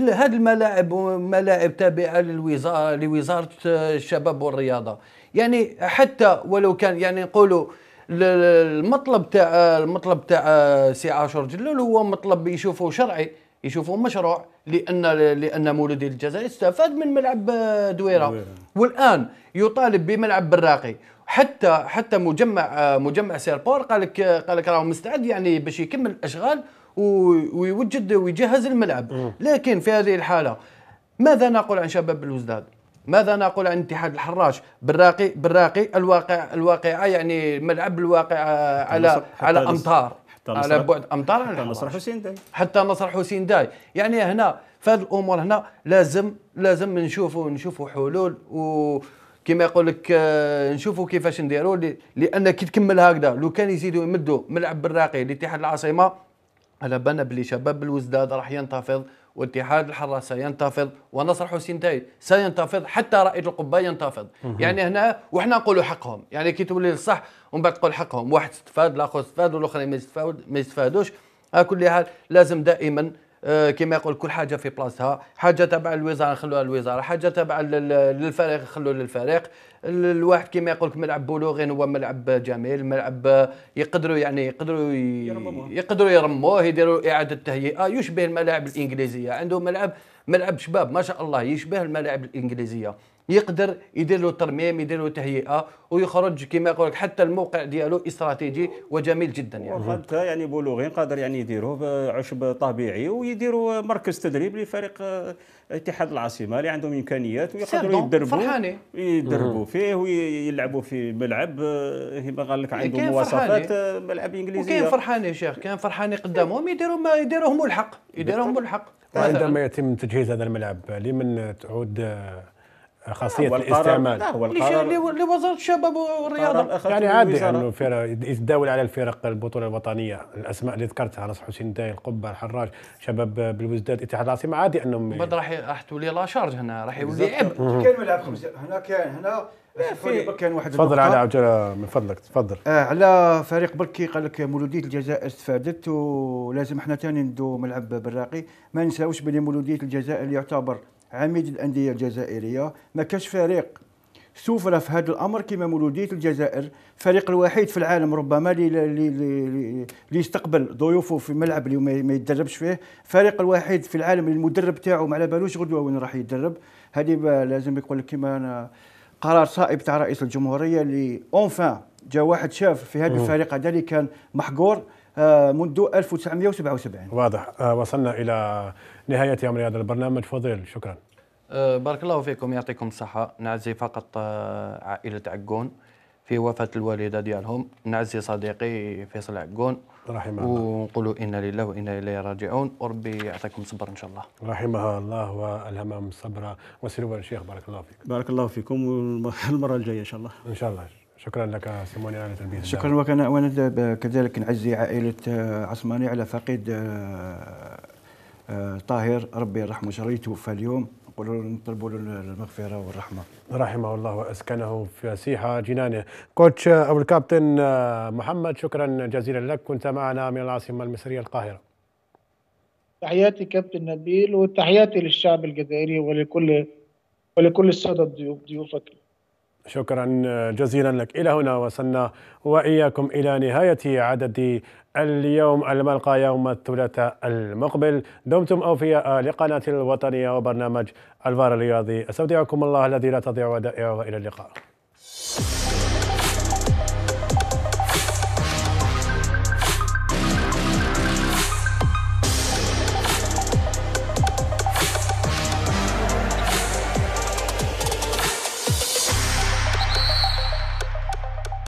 هاد الملاعب ملاعب تابعه للوزاره لوزاره الشباب والرياضه يعني حتى ولو كان يعني نقولوا المطلب تاع المطلب تاع سي عاشور جلول هو مطلب يشوفه شرعي يشوفوا مشروع لان لان مولودي الجزائر استفاد من ملعب دويره والان يطالب بملعب براقي حتى حتى مجمع مجمع سيربور قال لك قال لك راهو مستعد يعني باش يكمل الاشغال ويوجد ويجهز الملعب لكن في هذه الحالة ماذا نقول عن شباب بلوزداد ماذا نقول عن اتحاد الحراش بالراقي بالراقي الواقع الواقعه يعني ملعب الواقع على على امتار على بعد امتار حتى نصر حسين داي حتى نصر حسين داي يعني هنا في هذه الامور هنا لازم لازم نشوفوا نشوفوا حلول و كما يقول لك آه، نشوفوا كيفاش نديروا لان كي تكمل هكذا لو كان يزيدوا يمدوا ملعب بالراقي لاتحاد العاصمه على بالنا بلي شباب الوزداد راح ينتفض واتحاد الحراسه ينتفض ونصر حسين تاي سينتفض حتى رائد القبه ينتفض يعني هنا وحنا نقولوا حقهم يعني كي تولي الصح ومن بعد تقول حقهم واحد استفاد الاخر استفاد والاخرين ما يستفادوش على كل حال لازم دائما آه، كما يقول كل حاجه في بلاصتها حاجه تبع الوزاره نخلوها الوزاره حاجه تبع للفريق نخلوه للفريق الواحد كما يقول لك ملعب بولوغين هو ملعب جميل ملعب يقدروا يعني يقدروا يقدروا يرموه يديروا اعاده تهيئه آه، يشبه الملاعب الانجليزيه عنده ملعب ملعب شباب ما شاء الله يشبه الملاعب الانجليزيه يقدر يدير له ترميم يدير له تهيئه ويخرج كما يقول لك حتى الموقع ديالو استراتيجي وجميل جدا يعني حتى يعني بلوغين قادر يعني يديروه بعشب طبيعي ويديروا مركز تدريب لفريق اتحاد العاصمه اللي عندهم امكانيات ويقدروا يدربوا يدربوا فيه ويلعبوا في ملعب كما قال لك عنده مواصفات ملعب انجليزي وكاين فرحاني يا شيخ كان فرحاني قدامهم يديروا ما يديروهم الحق يديروهم الحق وعندما يتم تجهيز هذا الملعب لمن تعود خاصيه لا الاستعمال هو القرار لوزاره الشباب والرياضه يعني عادي انه يتداول على الفرق البطوله الوطنيه الاسماء اللي ذكرتها راس حسين داي القبه الحراج شباب بالوزداد اتحاد العاصمه عادي انهم بعد راح راح تولي لا شارج هنا راح يولي عبء كاين ملعب خمسه هنا كاين هنا في كان واحد تفضل على عجلة من فضلك تفضل آه على فريق بركي قال لك مولوديه الجزائر استفادت ولازم احنا ثاني ندو ملعب براقي ما ننساوش بلي مولوديه الجزائر يعتبر عميد الانديه الجزائريه ما كاش فريق سوفر في هذا الامر كما مولوديه الجزائر الفريق الوحيد في العالم ربما اللي يستقبل ضيوفه في ملعب اللي ما يتدربش فيه الفريق الوحيد في العالم اللي المدرب تاعو ما على بالوش غدوه وين راح يتدرب هذه لازم يقول لك كما قرار صائب تاع رئيس الجمهوريه اللي اونفان جا واحد شاف في هذا الفريق هذا اللي كان محقور آه، منذ 1977 واضح آه، وصلنا الى نهاية أمر هذا البرنامج فضيل شكرا أه، بارك الله فيكم يعطيكم الصحة نعزي فقط أه، عائلة عقون في وفاة الوالدة ديالهم نعزي صديقي فيصل عقون رحمه الله ونقولوا إنا لله وإنا إليه راجعون وربي يعطيكم الصبر إن شاء الله رحمها الله والهمام صبرا وسلوى الشيخ بارك الله فيك بارك الله فيكم والمرة الجاية إن شاء الله إن شاء الله شكرا لك سيموني على تلبيه شكرا وكان وانا كذلك نعزي عائله آه، عثماني على فقد آه، طاهر ربي يرحمه شري توفى اليوم نقولوا له نطلبوا له المغفره والرحمه رحمه الله واسكنه سيحه جنانه كوتش او الكابتن آه، محمد شكرا جزيلا لك كنت معنا من العاصمه المصريه القاهره تحياتي كابتن نبيل وتحياتي للشعب الجزائري ولكل ولكل الساده الضيوف ضيوفك شكرا آه، جزيلا لك الى هنا وصلنا واياكم الى نهايه عدد اليوم الملقى يوم الثلاثاء المقبل دمتم أوفياء لقناة الوطنية وبرنامج الفار الرياضي أستودعكم الله الذي لا تضيع ودائعه وإلى اللقاء